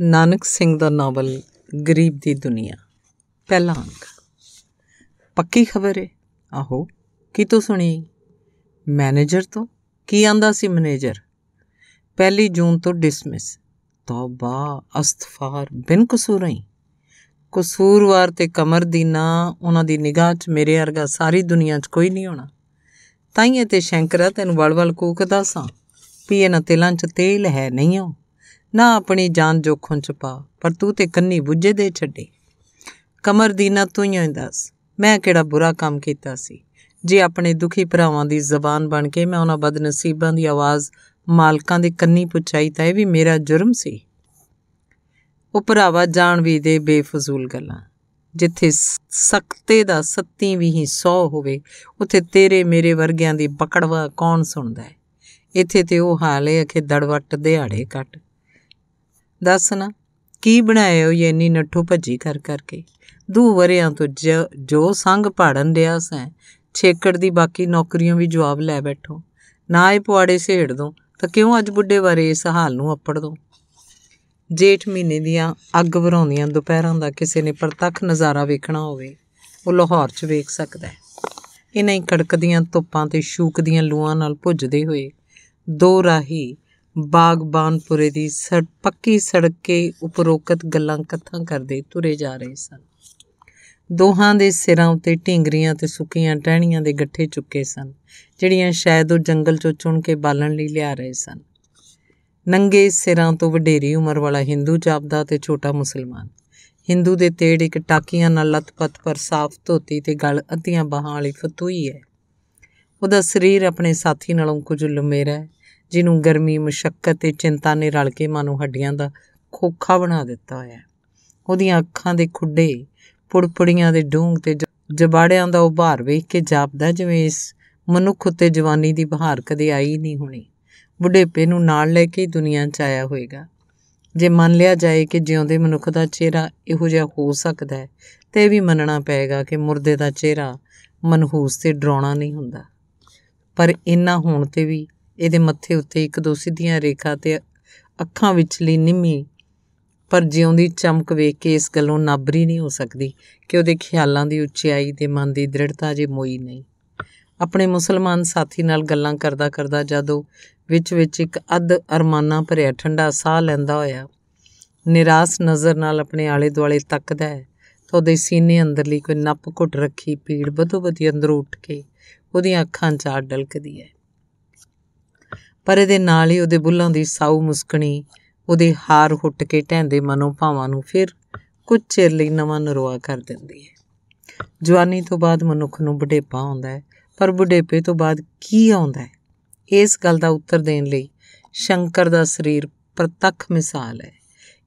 ਨਾਨਕ ਸਿੰਘ ਦਾ novel ਗਰੀਬ ਦੀ ਦੁਨੀਆ ਪਹਿਲਾ ਅੰਕ ਪੱਕੀ ਖਬਰ ਹੈ ਆਹੋ ਕੀ ਤੂੰ ਸੁਣੀ ਮੈਨੇਜਰ ਤੋਂ ਕੀ ਆਂਦਾ ਸੀ ਮੈਨੇਜਰ ਪਹਿਲੀ ਜੂਨ ਤੋਂ ਡਿਸਮਿਸ ਤੌਬਾ ਅਸਤਫਾਰ ਬਿਨ ਕਸੂਰ ਹੀ ਕਸੂਰਵਾਰ ਤੇ ਕਮਰ ਦੀ ਨਾ ਉਹਨਾਂ ਦੀ ਨਿਗਾਹ 'ਚ ਮੇਰੇ ਵਰਗਾ ਸਾਰੀ ਦੁਨੀਆ 'ਚ ਕੋਈ ਨਹੀਂ ਹੋਣਾ ਤਾਈਏ ਤੇ ਸ਼ੰਕਰਾ ਤੈਨੂੰ ਵਲਵਲ ਕੂਕਦਾ ਸਾਂ ਪੀਏ ਨਾ ਤੇਲਾਂ 'ਚ ਤੇਲ ਹੈ ਨਹੀਂ ਹੋ ਨਾ ਆਪਣੀ ਜਾਨ ਜੋਖਮ ਚ ਪਾ ਪਰ ਤੂੰ ਤੇ ਕੰਨੀ ਬੁੱਝੇ ਦੇ ਛੱਡੇ ਕਮਰ ਦੀ ਨਾ ਤੂੰ ਹੀ ਦੱਸ ਮੈਂ ਕਿਹੜਾ ਬੁਰਾ ਕੰਮ ਕੀਤਾ ਸੀ ਜੇ ਆਪਣੇ ਦੁਖੀ ਭਰਾਵਾਂ ਦੀ ਜ਼ਬਾਨ ਬਣ ਕੇ ਮੈਂ ਉਹਨਾਂ ਬਦਨਸੀਬਾਂ ਦੀ ਆਵਾਜ਼ ਮਾਲਕਾਂ ਦੇ ਕੰਨੀ ਪੁਚਾਈ ਤਾਂ ਇਹ ਵੀ ਮੇਰਾ ਜੁਰਮ ਸੀ ਉਹ ਭਰਾਵਾ ਜਾਣ ਵੀ ਦੇ ਬੇਫਜ਼ੂਲ ਗੱਲਾਂ ਜਿੱਥੇ ਸਖਤੇ ਦਾ ਸੱਤੀ ਵੀ ਹੀ 100 ਹੋਵੇ ਉਥੇ ਤੇਰੇ ਮੇਰੇ ਵਰਗਿਆਂ ਦੀ ਪਕੜਵਾ ਕੌਣ ਸੁਣਦਾ ਹੈ ਇੱਥੇ ਤੇ ਉਹ ਹਾਲੇ ਅਖੇ ਦੜਵਟ ਦਿਹਾੜੇ ਕੱਟ ਦੱਸ ਨਾ ਕੀ ਬਣਾਏ ਹੋ ਇੰਨੀ ਨੱਠੋ ਭੱਜੀ ਕਰ ਕਰਕੇ ਦੂ ਵਰਿਆਂ ਤੋਂ ਜੋ ਸੰਗ ਪਾੜਨ ਰਿਆ ਸੈਂ ਛੇਕੜ ਦੀ ਬਾਕੀ ਨੌਕਰੀਆਂ ਵੀ ਜਵਾਬ ਲੈ ਬੈਠੋ ਨਾ ਇਹ ਪੁਆੜੇ ਛੇੜ ਦੋ ਤਾਂ ਕਿਉਂ ਅੱਜ ਬੁੱਢੇ ਬਾਰੇ ਇਸ ਹਾਲ ਨੂੰ ਅੱਪੜ ਦੋ ਜੇਠ ਮਹੀਨੇ ਦੀਆਂ ਅੱਗ ਵਰਾਉਂਦੀਆਂ ਦੁਪਹਿਰਾਂ ਦਾ ਕਿਸੇ ਨੇ ਪ੍ਰਤੱਖ ਨਜ਼ਾਰਾ ਵੇਖਣਾ ਹੋਵੇ ਉਹ ਲਾਹੌਰ 'ਚ ਵੇਖ ਸਕਦਾ ਹੈ ਇਹਨਾਂ ਹੀ ਕੜਕਦੀਆਂ ਧੁੱਪਾਂ ਤੇ ਸ਼ੂਕਦੀਆਂ ਲੂਆਂ ਨਾਲ ਭੁੱਜਦੇ ਹੋਏ ਦੋ ਰਾਹੀ ਬਾਗਬਾਨਪੁਰੇ ਦੀ ਸੜ ਪੱਕੀ ਸੜਕ 'ਤੇ ਉਪਰੋਕਤ ਗੱਲਾਂ ਕਥਾਂ ਕਰਦੇ ਤੁਰੇ ਜਾ ਰਹੇ ਸਨ ਦੋਹਾਂ ਦੇ ਸਿਰਾਂ ਉੱਤੇ ਢਿੰਗਰੀਆਂ ਤੇ ਸੁੱਕੀਆਂ ਟਹਿਣੀਆਂ ਦੇ ਗੱਠੇ ਚੁੱਕੇ ਸਨ ਜਿਹੜੀਆਂ ਸ਼ਾਇਦ ਉਹ ਜੰਗਲ ਚੋਂ ਚੁਣ ਕੇ ਬਾਲਣ ਲਈ ਲਿਆ ਰਹੇ ਸਨ ਨੰਗੇ ਸਿਰਾਂ ਤੋਂ ਵਡੇਰੀ ਉਮਰ ਵਾਲਾ Hindu ਜਾਪਦਾ ਤੇ ਛੋਟਾ ਮੁਸਲਮਾਨ Hindu ਦੇ ਤੇੜ ਇੱਕ ਟਾਕੀਆਂ ਨਾਲ ਲਤਪਤ ਪਰ ਸਾਫ਼ ਧੋਤੀ ਤੇ ਗਲ ਅੱਧੀਆਂ ਬਾਹਾਂ ਵਾਲੀ ਫਤੂਈ ਹੈ ਉਹਦਾ ਸਰੀਰ ਆਪਣੇ ਸਾਥੀ ਨਾਲੋਂ ਕੁਝ ਲੁਮੇਰਾ ਹੈ ਜਿਹਨੂੰ ਗਰਮੀ ਮੁਸ਼ਕਲ ਤੇ ਚਿੰਤਾ ਨੇ ਰਲ ਕੇ ਮਨ ਨੂੰ ਹੱਡੀਆਂ ਦਾ ਖੋਖਾ ਬਣਾ ਦਿੱਤਾ ਹੋਇਆ ਉਹਦੀਆਂ ਅੱਖਾਂ ਦੇ ਖੁੱਡੇ ਪੁੜਪੜੀਆਂ ਦੇ ਡੂੰਘ ਤੇ ਜਬਾੜਿਆਂ ਦਾ ਉਭਾਰ ਵੇਖ ਕੇ ਜਾਪਦਾ ਜਿਵੇਂ ਇਸ ਮਨੁੱਖ ਉੱਤੇ ਜਵਾਨੀ ਦੀ ਬਹਾਰ ਕਦੇ ਆਈ ਨਹੀਂ ਹੋਣੀ ਬੁਢੇਪੇ ਨੂੰ ਨਾਲ ਲੈ ਕੇ ਦੁਨੀਆ 'ਚ ਆਇਆ ਹੋਵੇਗਾ ਜੇ ਮੰਨ ਲਿਆ ਜਾਏ ਕਿ ਜਿਉਂਦੇ ਮਨੁੱਖ ਦਾ ਚਿਹਰਾ ਇਹੋ ਜਿਹਾ ਹੋ ਸਕਦਾ ਹੈ ਤੇ ਇਹ ਵੀ ਮੰਨਣਾ ਪਏਗਾ ਕਿ ਮੁਰਦੇ ਦਾ ਚਿਹਰਾ ਮਨਹੂਸ ਤੇ ਡਰਾਉਣਾ ਨਹੀਂ ਹੁੰਦਾ ਪਰ ਇੰਨਾ ਹੋਣ ਤੇ ਵੀ ਇਹਦੇ ਮੱਥੇ ਉੱਤੇ ਇੱਕ ਦੋ ਸਿੱਧੀਆਂ ਰੇਖਾ ਤੇ ਅੱਖਾਂ ਵਿੱਚਲੀ ਨਿੰਮੀ ਪਰ ਜਿਉਂਦੀ ਚਮਕ ਵੇਖ ਕੇ ਇਸ ਗੱਲੋਂ ਨਾਬਰੀ ਨਹੀਂ ਹੋ ਸਕਦੀ ਕਿ ਉਹਦੇ ਖਿਆਲਾਂ ਦੀ ਉਚਾਈ ਤੇ ਮਨ ਦੀ ਦ੍ਰਿੜਤਾ ਜੇ ਮੋਈ ਨਹੀਂ ਆਪਣੇ ਮੁਸਲਮਾਨ ਸਾਥੀ ਨਾਲ ਗੱਲਾਂ ਕਰਦਾ ਕਰਦਾ ਜਦੋਂ ਵਿੱਚ ਵਿੱਚ ਇੱਕ ਅਧ ਅਰਮਾਨਾ ਭਰਿਆ ਠੰਡਾ ਸਾਹ ਲੈਂਦਾ ਹੋਇਆ ਨਿਰਾਸ ਨਜ਼ਰ ਨਾਲ ਆਪਣੇ ਆਲੇ ਦੁਆਲੇ ਤੱਕਦਾ ਹੈ ਤਾਂ ਉਹਦੇ ਸੀਨੇ ਅੰਦਰਲੀ ਕੋਈ ਨੱਪ ਘੁੱਟ ਰੱਖੀ ਪੀੜ ਬਦੋ ਬਦੀ ਅੰਦਰ ਉੱਠ ਕੇ ਉਹਦੀਆਂ ਅੱਖਾਂ 'ਚ ਆ ਡਲਕਦੀ ਹੈ ਪਰ ਇਹਦੇ ਨਾਲ ਹੀ ਉਹਦੇ ਬੁੱਲਾਂ ਦੀ ਸਾਊ ਮੁਸਕਣੀ ਉਹਦੇ ਹਾਰ ਹੁੱਟ ਕੇ ਢੈਂਦੇ ਮਨੋਂ ਭਾਵਾਂ ਨੂੰ ਫਿਰ ਕੁਝ ਚਿਰ ਲਈ ਨਵਾਂ ਨਰਵਾ ਕਰ ਦਿੰਦੀ ਹੈ ਜਵਾਨੀ ਤੋਂ ਬਾਅਦ ਮਨੁੱਖ ਨੂੰ ਬੁਢੇਪਾ ਆਉਂਦਾ ਹੈ ਪਰ ਬੁਢੇਪੇ ਤੋਂ ਬਾਅਦ ਕੀ ਆਉਂਦਾ ਹੈ ਇਸ ਗੱਲ ਦਾ ਉੱਤਰ ਦੇਣ ਲਈ ਸ਼ੰਕਰ ਦਾ ਸਰੀਰ ਪ੍ਰਤੱਖ ਮਿਸਾਲ ਹੈ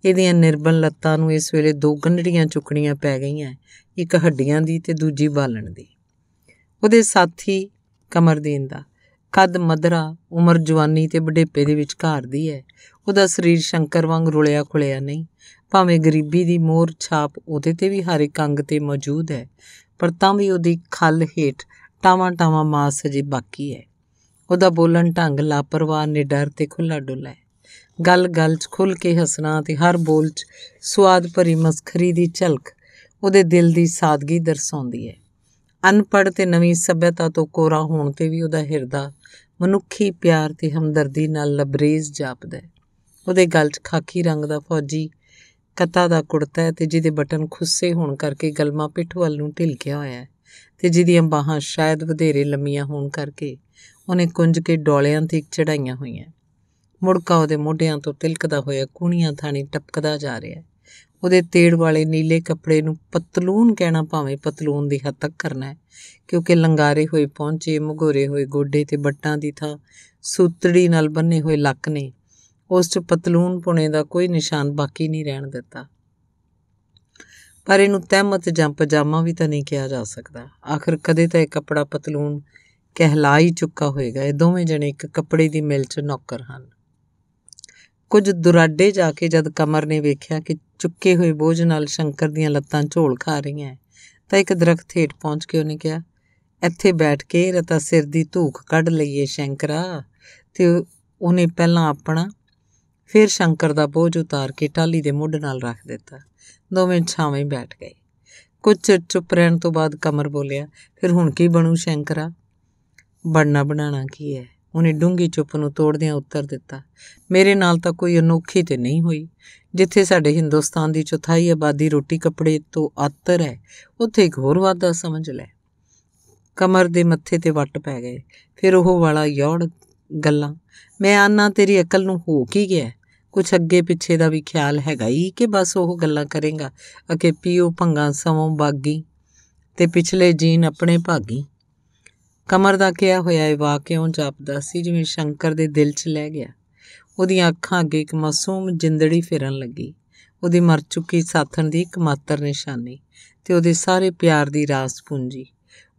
ਇਹਦੀਆਂ ਨਿਰਬਲ ਲੱਤਾਂ ਨੂੰ ਇਸ ਵੇਲੇ ਦੋ ਗੰਢੜੀਆਂ ਚੁੱਕਣੀਆਂ ਪੈ ਗਈਆਂ ਇੱਕ ਹੱਡੀਆਂ ਦੀ ਤੇ ਦੂਜੀ ਬਾਲਣ ਦੀ ਉਹਦੇ ਸਾਥੀ ਕਮਰਦੀਨ ਦਾ ਕਦ ਮਦਰਾ ਉਮਰ ਜਵਾਨੀ ਤੇ ਬੁਢੇਪੇ ਦੇ ਵਿਚਕਾਰ ਦੀ ਹੈ ਉਹਦਾ ਸਰੀਰ ਸ਼ੰਕਰ ਵਾਂਗ ਰੁਲਿਆ ਖੁਲਿਆ ਨਹੀਂ ਭਾਵੇਂ ਗਰੀਬੀ ਦੀ ਮੋਹਰ ਛਾਪ ਉਹਦੇ ਤੇ ਵੀ ਹਰ ਇੱਕ ਅੰਗ ਤੇ ਮੌਜੂਦ ਹੈ ਪਰ ਤਾਂ ਵੀ ਉਹਦੀ ਖੱਲ ਹੇਠ ਟਾਵਾਂ ਟਾਵਾਂ ਮਾਸ ਜੇ ਬਾਕੀ ਹੈ ਉਹਦਾ ਬੋਲਣ ਢੰਗ ਲਾਪਰਵਾਹ ਨਿਡਰ ਤੇ ਖੁੱਲਾ ਡੁੱਲਾ ਹੈ ਗੱਲ-ਗੱਲ 'ਚ ਖੁੱਲ ਕੇ ਹੱਸਣਾ ਤੇ ਹਰ ਬੋਲ 'ਚ ਸਵਾਦ ਭਰੀ ਮਸਖਰੀ ਦੀ ਝਲਕ ਉਹਦੇ ਦਿਲ ਦੀ ਸਾਦਗੀ ਦਰਸਾਉਂਦੀ ਹੈ ਅਨਪੜ੍ਹ ਤੇ ਨਵੀਂ ਸਭਿਅਤਾ ਤੋਂ ਕੋਰਾ ਹੋਣ ਤੇ ਵੀ ਉਹਦਾ ਹਿਰਦਾ ਮਨੁੱਖੀ ਪਿਆਰ ਤੇ ਹਮਦਰਦੀ ਨਾਲ ਲਬਰੇਜ਼ ਜਾਪਦਾ ਹੈ ਉਹਦੇ ਗਲ 'ਚ ਖਾਕੀ ਰੰਗ ਦਾ ਫੌਜੀ ਕੱਤਾ ਦਾ ਕੁੜਤਾ ਹੈ ਤੇ ਜਿਹਦੇ ਬਟਨ ਖੁੱਸੇ ਹੋਣ ਕਰਕੇ ਗਲਮਾ ਪਿੱਠ ਵੱਲ ਨੂੰ ਢਿਲਕਿਆ ਹੋਇਆ ਹੈ ਤੇ ਜਿਹਦੀਆਂ ਬਾਹਾਂ ਸ਼ਾਇਦ ਵਧੇਰੇ ਲੰਮੀਆਂ ਹੋਣ ਕਰਕੇ ਉਹਨੇ ਕੁੰਜ ਕੇ ਡੋਲਿਆਂ ਤੇ ਚੜਾਈਆਂ ਹੋਈਆਂ ਮੁੜਕਾ ਉਹਦੇ ਮੋਢਿਆਂ ਤੋਂ ਤਿਲਕਦਾ ਹੋਇਆ ਕੂਣੀਆਂ ਥਾਣੀ ਟਪਕਦਾ ਜਾ ਰਿਹਾ ਹੈ ਉਹਦੇ ਤੇੜ ਵਾਲੇ ਨੀਲੇ ਕੱਪੜੇ ਨੂੰ ਪਤਲੂਨ ਕਹਿਣਾ ਭਾਵੇਂ ਪਤਲੂਨ ਦੀ ਹੱਦ ਤੱਕ ਕਰਨਾ ਹੈ ਕਿਉਂਕਿ ਲੰਗਾਰੇ ਹੋਏ ਪਹੁੰਚੇ ਮਗੋਰੇ ਹੋਏ ਗੋਡੇ ਤੇ ਬੱਟਾਂ ਦੀ ਥਾਂ ਸੂਤੜੀ ਨਾਲ ਬੰਨੇ ਹੋਏ ਲੱਕ ਨੇ ਉਸ 'ਚ ਪਤਲੂਨ ਪੁਣੇ ਦਾ ਕੋਈ ਨਿਸ਼ਾਨ ਬਾਕੀ ਨਹੀਂ ਰਹਿਣ ਦਿੱਤਾ ਪਰ ਇਹਨੂੰ ਤਹਿਮਤ ਜਾਂ ਪਜਾਮਾ ਵੀ ਤਾਂ ਨਹੀਂ ਕਿਹਾ ਜਾ ਸਕਦਾ ਆਖਰ ਕਦੇ ਤਾਂ ਇਹ ਕੱਪੜਾ ਪਤਲੂਨ ਕਹਿਲਾ ਹੀ ਚੁੱਕਾ ਹੋਏਗਾ ਇਹ ਦੋਵੇਂ ਜਣੇ ਇੱਕ ਕੱਪੜੇ ਦੀ ਮਿਲ 'ਚ ਨੌਕਰ ਹਨ ਕੁਝ ਦੁਰਾਡੇ ਜਾ ਕੇ ਜਦ ਕਮਰ ਨੇ ਵੇਖਿਆ ਕਿ ਚੁੱਕੇ ਹੋਏ ਬੋਝ ਨਾਲ ਸ਼ੰਕਰ ਦੀਆਂ ਲੱਤਾਂ ਝੋਲ ਖਾ ਰਹੀਆਂ ਤਾਂ ਇੱਕ ਦਰਖਤ ਹੇਠ ਪਹੁੰਚ ਕੇ ਉਹਨੇ ਕਿਹਾ ਇੱਥੇ ਬੈਠ ਕੇ ਰਤਾ ਸਿਰ ਦੀ ਧੂਖ ਕੱਢ ਲਈਏ ਸ਼ੰਕਰਾ ਤੇ ਉਹਨੇ ਪਹਿਲਾਂ ਆਪਣਾ ਫਿਰ ਸ਼ੰਕਰ ਦਾ ਬੋਝ ਉਤਾਰ ਕੇ ਟਾਲੀ ਦੇ ਮੁੱਢ ਨਾਲ ਰੱਖ ਦਿੱਤਾ ਦੋਵੇਂ ਛਾਵੇਂ ਬੈਠ ਗਏ ਕੁਝ ਚੁੱਪ ਰਹਿਣ ਤੋਂ ਬਾਅਦ ਕਮਰ ਬੋਲਿਆ ਫਿਰ ਹੁਣ ਕੀ ਬਣੂ ਸ਼ੰਕਰਾ ਬਣਨਾ ਬਣਾਣਾ ਕੀ ਹੈ ਉਹਨੇ ਡੂੰਗੀ ਚੁੱਪ ਨੂੰ ਤੋੜਦਿਆਂ ਉੱਤਰ ਦਿੱਤਾ ਮੇਰੇ ਨਾਲ ਤਾਂ ਕੋਈ ਅਨੋਖੀ ਤੇ ਨਹੀਂ ਹੋਈ ਜਿੱਥੇ ਸਾਡੇ ਹਿੰਦੁਸਤਾਨ ਦੀ ਚੌਥਾਈ ਆਬਾਦੀ ਰੋਟੀ ਕੱਪੜੇ ਤੋਂ ਆਤਰ ਹੈ ਉੱਥੇ ਇੱਕ ਹੋਰ ਵਾਦਾ ਸਮਝ ਲੈ ਕਮਰ ਦੇ ਮੱਥੇ ਤੇ ਵੱਟ ਪੈ ਗਏ ਫਿਰ ਉਹ ਵਾਲਾ ਯੌੜ ਗੱਲਾਂ ਮੈਂ ਆਨਾ ਤੇਰੀ ਅਕਲ ਨੂੰ ਹੋ ਕੀ ਗਿਆ ਕੁਛ ਅੱਗੇ ਪਿੱਛੇ ਦਾ ਵੀ ਖਿਆਲ ਹੈਗਾ ਹੀ ਕਿ ਬਸ ਉਹ ਗੱਲਾਂ ਕਰੇਗਾ ਅਕੇ ਪੀਓ ਭੰਗਾ ਸਮੋਂ ਬਾਗੀ ਤੇ ਪਿਛਲੇ ਜੀਨ ਆਪਣੇ ਭਾਗੀ ਕਮਰ ਦਾ ਕਿਹਾ ਹੋਇਆ ਇਹ ਵਾਕਿਓ ਜਪਦਾ ਸੀ ਜਿਵੇਂ ਸ਼ੰਕਰ ਦੇ ਦਿਲ 'ਚ ਲੈ ਗਿਆ ਉਹਦੀਆਂ ਅੱਖਾਂ ਅੱਗੇ ਇੱਕ ਮਾਸੂਮ ਜਿੰਦੜੀ ਫਿਰਨ ਲੱਗੀ ਉਹਦੀ ਮਰ ਚੁੱਕੀ ਸਾਥਣ ਦੀ ਇੱਕ ਮਾਤਰ ਨਿਸ਼ਾਨੀ ਤੇ ਉਹਦੇ ਸਾਰੇ ਪਿਆਰ ਦੀ ਰਾਸ ਪੂੰਜੀ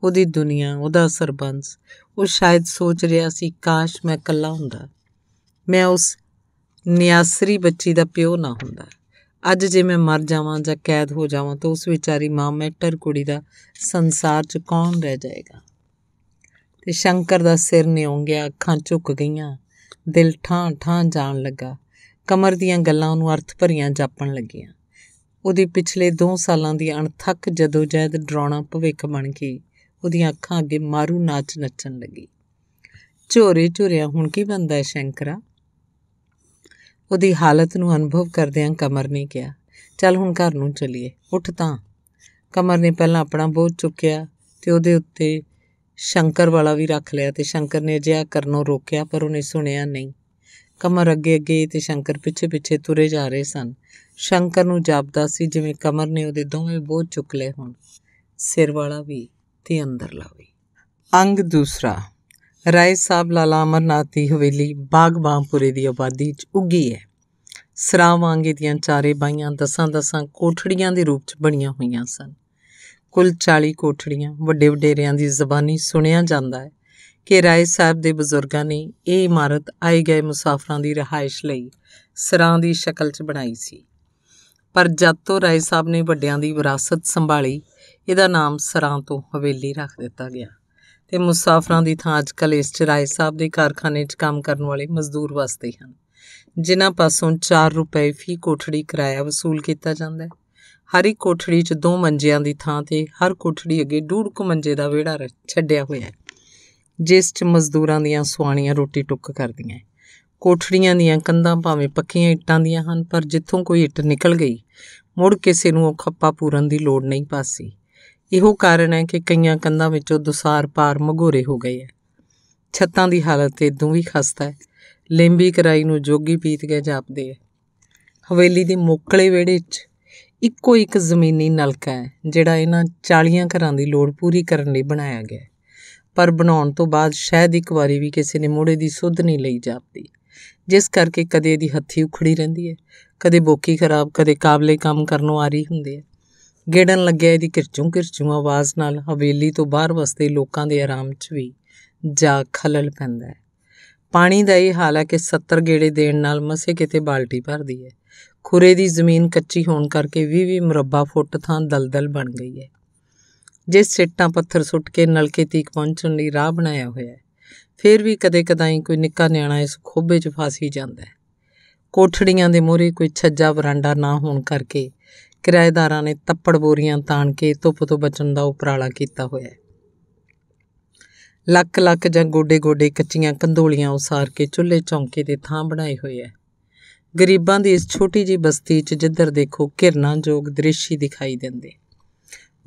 ਉਹਦੀ ਦੁਨੀਆ ਉਹਦਾ ਸਰਬੰਸ ਉਹ ਸ਼ਾਇਦ ਸੋਚ ਰਿਹਾ ਸੀ ਕਾਸ਼ ਮੈਂ ਇਕੱਲਾ ਹੁੰਦਾ ਮੈਂ ਉਸ ਨਿਆਸਰੀ ਬੱਚੀ ਦਾ ਪਿਓ ਨਾ ਹੁੰਦਾ ਅੱਜ ਜੇ ਮੈਂ ਮਰ ਜਾਵਾਂ ਜਾਂ ਕੈਦ ਹੋ ਜਾਵਾਂ ਤਾਂ ਉਸ ਵਿਚਾਰੀ ਮਾਂ ਮੈਟਰ ਕੁੜੀ ਦਾ ਸੰਸਾਰ 'ਚ ਕੌਣ ਰਹਿ ਜਾਏਗਾ ਤੇ ਸ਼ੰਕਰ ਦਾ ਸਿਰ ਨਿਉਂ ਗਿਆ ਅੱਖਾਂ ਝੁੱਕ ਗਈਆਂ ਦਿਲ ਠਾਂ ਠਾਂ ਜਾਣ ਲੱਗਾ ਕਮਰ ਦੀਆਂ ਗੱਲਾਂ ਉਹਨੂੰ ਅਰਥ ਭਰੀਆਂ ਜਾਪਣ ਲੱਗੀਆਂ ਉਹਦੀ ਪਿਛਲੇ 2 ਸਾਲਾਂ ਦੀ ਅਣਥੱਕ ਜਦੋਜਹਿਦ ਡਰਾਉਣਾ ਭਵਿੱਖ ਬਣ ਗਈ ਉਹਦੀਆਂ ਅੱਖਾਂ ਅੱਗੇ ਮਾਰੂ ਨਾਚ ਨੱਚਣ ਲੱਗੀ ਝੋਰੇ ਝੁਰਿਆ ਹੁਣ ਕੀ ਬੰਦਾ ਹੈ ਸ਼ੰਕਰਾ ਉਹਦੀ ਹਾਲਤ ਨੂੰ ਅਨੁਭਵ ਕਰਦਿਆਂ ਕਮਰ ਨੇ ਕਿਹਾ ਚੱਲ ਹੁਣ ਘਰ ਨੂੰ ਚਲੀਏ ਉੱਠ ਤਾਂ ਕਮਰ ਨੇ ਪਹਿਲਾਂ ਆਪਣਾ ਬੋਝ ਚੁੱਕਿਆ ਤੇ ਉਹਦੇ ਉੱਤੇ ਸ਼ੰਕਰ ਵਾਲਾ ਵੀ ਰੱਖ ਲਿਆ ਤੇ ਸ਼ੰਕਰ ਨੇ ਜਿਆ ਕਰਨੋਂ ਰੋਕਿਆ ਪਰ ਉਹਨੇ ਸੁਣਿਆ ਨਹੀਂ ਕਮਰ ਅੱਗੇ ਅੱਗੇ ਤੇ ਸ਼ੰਕਰ ਪਿੱਛੇ ਪਿੱਛੇ ਤੁਰੇ ਜਾ ਰਹੇ ਸਨ ਸ਼ੰਕਰ ਨੂੰ ਜਾਪਦਾ ਸੀ ਜਿਵੇਂ ਕਮਰ ਨੇ ਉਹਦੇ ਦੋਵੇਂ ਬੋਝ ਚੁੱਕ ਲਏ ਹੋਣ ਸਿਰ ਵਾਲਾ ਵੀ ਤੇ ਅੰਦਰ ਵੀ ਅੰਗ ਦੂਸਰਾ ਰਾਏ ਸਾਹਿਬ ਲਾਲਾ ਅਮਰਨਾਥ ਹਵੇਲੀ ਹਵੇਲੀ ਬਾਗਬਾਂਪੁਰੇ ਦੀ ਆਬਾਦੀ 'ਚ ਉੱਗੀ ਹੈ ਸਰਾਵਾਂਗੇ ਦੀਆਂ ਚਾਰੇ ਬਾਈਆਂ ਦਸਾਂ ਦਸਾਂ ਕੋਠੜੀਆਂ ਦੇ ਰੂਪ 'ਚ ਬਣੀਆਂ ਹੋਈਆਂ ਸਨ ਕੁੱਲ 40 ਕੋਠੜੀਆਂ ਵੱਡੇ ਵਡੇਰਿਆਂ ਦੀ ਜ਼ਬਾਨੀ ਸੁਣਿਆ ਜਾਂਦਾ ਹੈ ਕਿ ਰਾਏ ਸਾਹਿਬ ਦੇ ਬਜ਼ੁਰਗਾਂ ਨੇ ਇਹ ਇਮਾਰਤ ਆਏ ਗਏ ਮੁਸਾਫਰਾਂ ਦੀ ਰਹਾਇਸ਼ ਲਈ ਸਰਾਂ ਦੀ ਸ਼ਕਲ 'ਚ ਬਣਾਈ ਸੀ ਪਰ ਜਦ ਤੋਂ ਰਾਏ ਸਾਹਿਬ ਨੇ ਵੱਡਿਆਂ ਦੀ ਵਿਰਾਸਤ ਸੰਭਾਲੀ ਇਹਦਾ ਨਾਮ ਸਰਾਂ ਤੋਂ ਹਵੇਲੀ ਰੱਖ ਦਿੱਤਾ ਗਿਆ ਤੇ ਮੁਸਾਫਰਾਂ ਦੀ ਥਾਂ ਅੱਜਕੱਲ ਇਸ 'ਚ ਰਾਏ ਸਾਹਿਬ ਦੇ ਕਾਰਖਾਨੇ 'ਚ ਕੰਮ ਕਰਨ ਵਾਲੇ ਮਜ਼ਦੂਰ ਵਸਦੇ ਹਨ ਜਿਨ੍ਹਾਂ ਪਾਸੋਂ 4 ਰੁਪਏ ਫੀ ਕੋਠੜੀ ਕਿਰਾਇਆ ਵਸੂਲ ਕੀਤਾ ਜਾਂਦਾ ਹੈ ਹਰ ਇੱਕ ਕੋਠੜੀ 'ਚ ਦੋ ਮੰਜਿਆਂ ਦੀ ਥਾਂ ਤੇ ਹਰ ਕੋਠੜੀ ਅੱਗੇ ਡੂੜ ਕੁ ਮੰਜੇ ਦਾ ਵਿਹੜਾ ਛੱਡਿਆ ਹੋਇਆ ਹੈ ਜਿਸ 'ਚ ਮਜ਼ਦੂਰਾਂ ਦੀਆਂ ਸੁਆਣੀਆਂ ਰੋਟੀ ਟੁੱਕ ਕਰਦੀਆਂ ਕੋਠੜੀਆਂ ਦੀਆਂ ਕੰਧਾਂ ਭਾਵੇਂ ਪੱਕੀਆਂ ਇੱਟਾਂ ਦੀਆਂ ਹਨ ਪਰ ਜਿੱਥੋਂ ਕੋਈ ਇੱਟ ਨਿਕਲ ਗਈ ਮੁੜ ਕਿਸੇ ਨੂੰ ਉਹ ਖੱਪਾ ਪੂਰਨ ਦੀ ਲੋੜ ਨਹੀਂ ਪਾਸੀ ਇਹੋ ਕਾਰਨ ਹੈ ਕਿ ਕਈਆਂ ਕੰਧਾਂ ਵਿੱਚੋਂ ਦੁਸਾਰ ਪਾਰ ਮਗੋਰੇ ਹੋ ਗਏ ਹੈ ਛੱਤਾਂ ਦੀ ਹਾਲਤ ਤੇ ਵੀ ਖਸਤਾ ਹੈ ਲੇਂਬੀ ਕਰਾਈ ਨੂੰ ਜੋਗੀ ਪੀਤ ਕੇ ਜਾਪਦੇ ਹੈ ਹਵੇਲੀ ਦੇ ਮੋਕਲੇ ਵਿਹੜੇ 'ਚ ਇੱਕੋ ਇੱਕ ਜ਼ਮੀਨੀ ਨਲਕਾ ਹੈ ਜਿਹੜਾ ਇਹਨਾਂ 40 ਘਰਾਂ ਦੀ ਲੋੜ ਪੂਰੀ ਕਰਨ ਲਈ ਬਣਾਇਆ ਗਿਆ ਪਰ ਬਣਾਉਣ ਤੋਂ ਬਾਅਦ ਸ਼ਾਇਦ ਇੱਕ ਵਾਰੀ ਵੀ ਕਿਸੇ ਨੇ ਮੋੜੇ ਦੀ ਸੁੱਧ ਨਹੀਂ ਲਈ ਜਾਪਦੀ ਜਿਸ ਕਰਕੇ ਕਦੇ ਇਹਦੀ ਹੱਥੀ ਉਖੜੀ ਰਹਿੰਦੀ ਹੈ ਕਦੇ ਬੋਕੀ ਖਰਾਬ ਕਦੇ ਕਾਬਲੇ ਕੰਮ ਕਰਨੋਂ ਆ ਰਹੀ ਹੁੰਦੀ ਹੈ ਗੇੜਨ ਲੱਗਿਆ ਇਹਦੀ ਕਿਰਚੂ ਕਿਰਚੂ ਆਵਾਜ਼ ਨਾਲ ਹਵੇਲੀ ਤੋਂ ਬਾਹਰ ਵਸਦੇ ਲੋਕਾਂ ਦੇ ਆਰਾਮ 'ਚ ਵੀ ਜਾ ਖਲਲ ਪੈਂਦਾ ਹੈ ਪਾਣੀ ਦਾ ਇਹ ਹਾਲ ਹੈ ਕਿ 70 ਗੇੜੇ ਦੇਣ ਨਾਲ ਮਸੇ ਕਿਤੇ ਬਾਲਟੀ ਭਰਦੀ ਹੈ ਖੁਰੇ ਦੀ ਜ਼ਮੀਨ ਕੱਚੀ ਹੋਣ ਕਰਕੇ 20-20 ਮਰੱਬਾ ਫੁੱਟ ਥਾਂ ਦਲਦਲ ਬਣ ਗਈ ਹੈ ਜਿਸ ਸਿੱਟਾਂ ਪੱਥਰ ਸੁੱਟ ਕੇ ਨਲਕੇ ਤੀਕ ਪਹੁੰਚਣ ਲਈ ਰਾਹ ਬਣਾਇਆ ਹੋਇਆ ਹੈ ਫਿਰ ਵੀ ਕਦੇ-ਕਦਾਈ ਕੋਈ ਨਿੱਕਾ ਨਿਆਣਾ ਇਸ ਖੋਬੇ 'ਚ ਫਸ ਹੀ ਜਾਂਦਾ ਹੈ ਕੋਠੜੀਆਂ ਦੇ ਮੋਰੇ ਕੋਈ ਛੱਜਾ ਵਰਾਂਡਾ ਨਾ ਹੋਣ ਕਰਕੇ ਕਿਰਾਏਦਾਰਾਂ ਨੇ ਤੱਪੜ ਬੋਰੀਆਂ ਤਾਣ ਕੇ ਧੁੱਪ ਤੋਂ ਬਚਣ ਦਾ ਉਪਰਾਲਾ ਕੀਤਾ ਹੋਇਆ ਹੈ ਲੱਕ ਲੱਕ ਜਾਂ ਗੋਡੇ-ਗੋਡੇ ਕੱਚੀਆਂ ਕੰਧੋਲੀਆਂ ਉਸਾਰ ਕੇ ਚੁੱਲ੍ਹੇ ਚੌਂਕੇ ਦੇ ਥਾਂ ਬਣਾਏ ਹੋਏ ਹੈ ਗਰੀਬਾਂ ਦੀ ਇਸ ਛੋਟੀ ਜੀ ਬਸਤੀ 'ਚ ਜਿੱਧਰ ਦੇਖੋ ਘਿਰਨਾਯੋਗ ਜੋਗ ਦ੍ਰਿਸ਼ੀ ਦਿਖਾਈ ਦਿੰਦੇ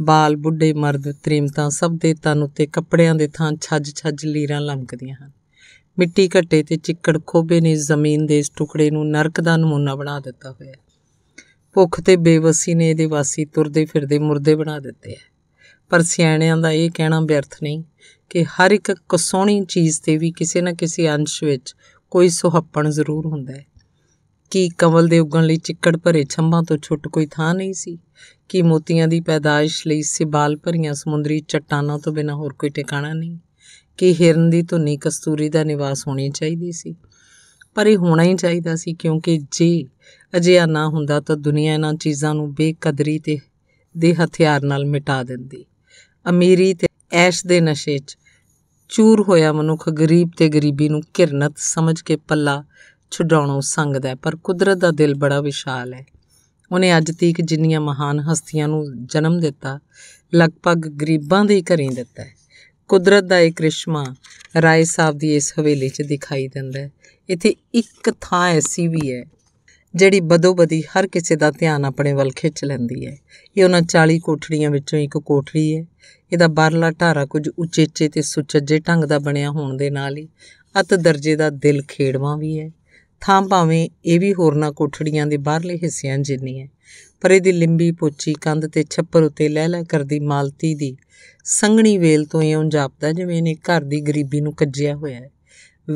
ਬਾਲ ਬੁੱਢੇ ਮਰਦ ਤ੍ਰੀਮਤਾ ਸਭ ਦੇ ਤਨ ਉੱਤੇ ਕੱਪੜਿਆਂ ਦੇ ਥਾਂ ਛੱਜ-ਛੱਜ ਲੀਰਾਂ ਲਮਕਦੀਆਂ ਹਨ ਮਿੱਟੀ ਘੱਟੇ ਤੇ ਚਿੱਕੜ ਖੋਬੇ ਨੇ ਜ਼ਮੀਨ ਦੇ ਇਸ ਟੁਕੜੇ ਨੂੰ ਨਰਕ ਦਾ ਨਮੂਨਾ ਬਣਾ ਦਿੱਤਾ ਹੋਇਆ ਹੈ ਭੁੱਖ ਤੇ ਬੇਵਸੀ ਨੇ ਇਹਦੇ ਵਾਸੀ ਤੁਰਦੇ ਫਿਰਦੇ ਮੁਰਦੇ ਬਣਾ ਦਿੱਤੇ ਹੈ ਪਰ ਸਿਆਣਿਆਂ ਦਾ ਇਹ ਕਹਿਣਾ ਬਿਰਥ ਨਹੀਂ ਕਿ ਹਰ ਇੱਕ ਕਸੋਣੀ ਚੀਜ਼ ਤੇ ਵੀ ਕਿਸੇ ਨਾ ਕਿਸੇ ਅੰਸ਼ ਵਿੱਚ ਕੋਈ ਸੁਹੱਪਣ ਜ਼ਰੂਰ ਹੁੰਦਾ ਹੈ ਕੀ ਕਮਲ ਦੇ ਉਗਣ ਲਈ ਚਿੱਕੜ ਭਰੇ ਛੰਭਾਂ ਤੋਂ ਛੁੱਟ ਕੋਈ ਥਾਂ ਨਹੀਂ ਸੀ ਕੀ ਮੋਤੀਆਂ ਦੀ ਪੈਦਾਇਸ਼ ਲਈ ਸਿਬਾਲ ਭਰੀਆਂ ਸਮੁੰਦਰੀ ਚਟਾਨਾਂ ਤੋਂ ਬਿਨਾਂ ਹੋਰ ਕੋਈ ਟਿਕਾਣਾ ਨਹੀਂ ਕਿ ਹਿਰਨ ਦੀ ਧੁਨੀ ਕਸਤੂਰੀ ਦਾ ਨਿਵਾਸ ਹੋਣੀ ਚਾਹੀਦੀ ਸੀ ਪਰ ਇਹ ਹੋਣਾ ਹੀ ਚਾਹੀਦਾ ਸੀ ਕਿਉਂਕਿ ਜੇ ਅਜਿਹਾ ਨਾ ਹੁੰਦਾ ਤਾਂ ਦੁਨੀਆ ਇਹਨਾਂ ਚੀਜ਼ਾਂ ਨੂੰ ਬੇਕਦਰੀ ਤੇ ਦੇ ਹਥਿਆਰ ਨਾਲ ਮਿਟਾ ਦਿੰਦੀ ਅਮੀਰੀ ਤੇ ਐਸ਼ ਦੇ ਨਸ਼ੇ 'ਚ ਚੂਰ ਹੋਇਆ ਮਨੁੱਖ ਗਰੀਬ ਤੇ ਗਰੀਬੀ ਨੂੰ ਘਿਰਨਤ ਸਮਝ ਕੇ ਪੱਲਾ ਛਡਾਉਣੋਂ ਸੰਗਦਾ ਹੈ ਪਰ ਕੁਦਰਤ ਦਾ ਦਿਲ ਬੜਾ ਵਿਸ਼ਾਲ ਹੈ ਉਹਨੇ ਅੱਜ ਤੀਕ ਜਿੰਨੀਆਂ ਮਹਾਨ ਹਸਤੀਆਂ ਨੂੰ ਜਨਮ ਦਿੱਤਾ ਲਗਭਗ ਗਰੀਬਾਂ ਦੇ ਘਰੇ ਦਿੱਤਾ ਹੈ ਕੁਦਰਤ ਦਾ ਇਹ ਕ੍ਰਿਸ਼ਮਾ ਰਾਏ ਸਾਹਿਬ ਦੀ ਇਸ ਹਵੇਲੀ 'ਚ ਦਿਖਾਈ ਦਿੰਦਾ ਹੈ ਇੱਥੇ ਇੱਕ ਥਾਂ ਐਸੀ ਵੀ ਹੈ ਜਿਹੜੀ ਬਦੋਬਦੀ ਹਰ ਕਿਸੇ ਦਾ ਧਿਆਨ ਆਪਣੇ ਵੱਲ ਖਿੱਚ ਲੈਂਦੀ ਹੈ ਇਹ ਉਹਨਾਂ 40 ਕੋਠੜੀਆਂ ਵਿੱਚੋਂ ਇੱਕ ਕੋਠੜੀ ਹੈ ਇਹਦਾ ਬਾਹਰਲਾ ਢਾਰਾ ਕੁਝ ਉੱਚੇ-ਚੇ ਤੇ ਸੁਚੱਜੇ ਢੰਗ ਦਾ ਬਣਿਆ ਹੋਣ ਦੇ ਨਾਲ ਹੀ ਅਤ ਦਰਜੇ ਦਾ ਦਿਲ ਖੇੜਵਾ ਵੀ ਹੈ ਥਾਂ ਭਾਵੇਂ ਇਹ ਵੀ ਨਾ ਕੋਠੜੀਆਂ ਦੇ ਬਾਹਰਲੇ ਹਿੱਸਿਆਂ ਜਿੰਨੀ ਹੈ ਪਰ ਇਹਦੀ ਲਿੰਬੀ ਪੋਚੀ ਕੰਧ ਤੇ ਛੱਪਰ ਉੱਤੇ ਲਹਿਲਾ ਕਰਦੀ ਮਾਲਤੀ ਦੀ ਸੰਘਣੀ ਵੇਲ ਤੋਂ ਉਂ ਜਾਪਦਾ ਜਿਵੇਂ ਇਹਨੇ ਘਰ ਦੀ ਗਰੀਬੀ ਨੂੰ ਕੱਜਿਆ ਹੋਇਆ ਹੈ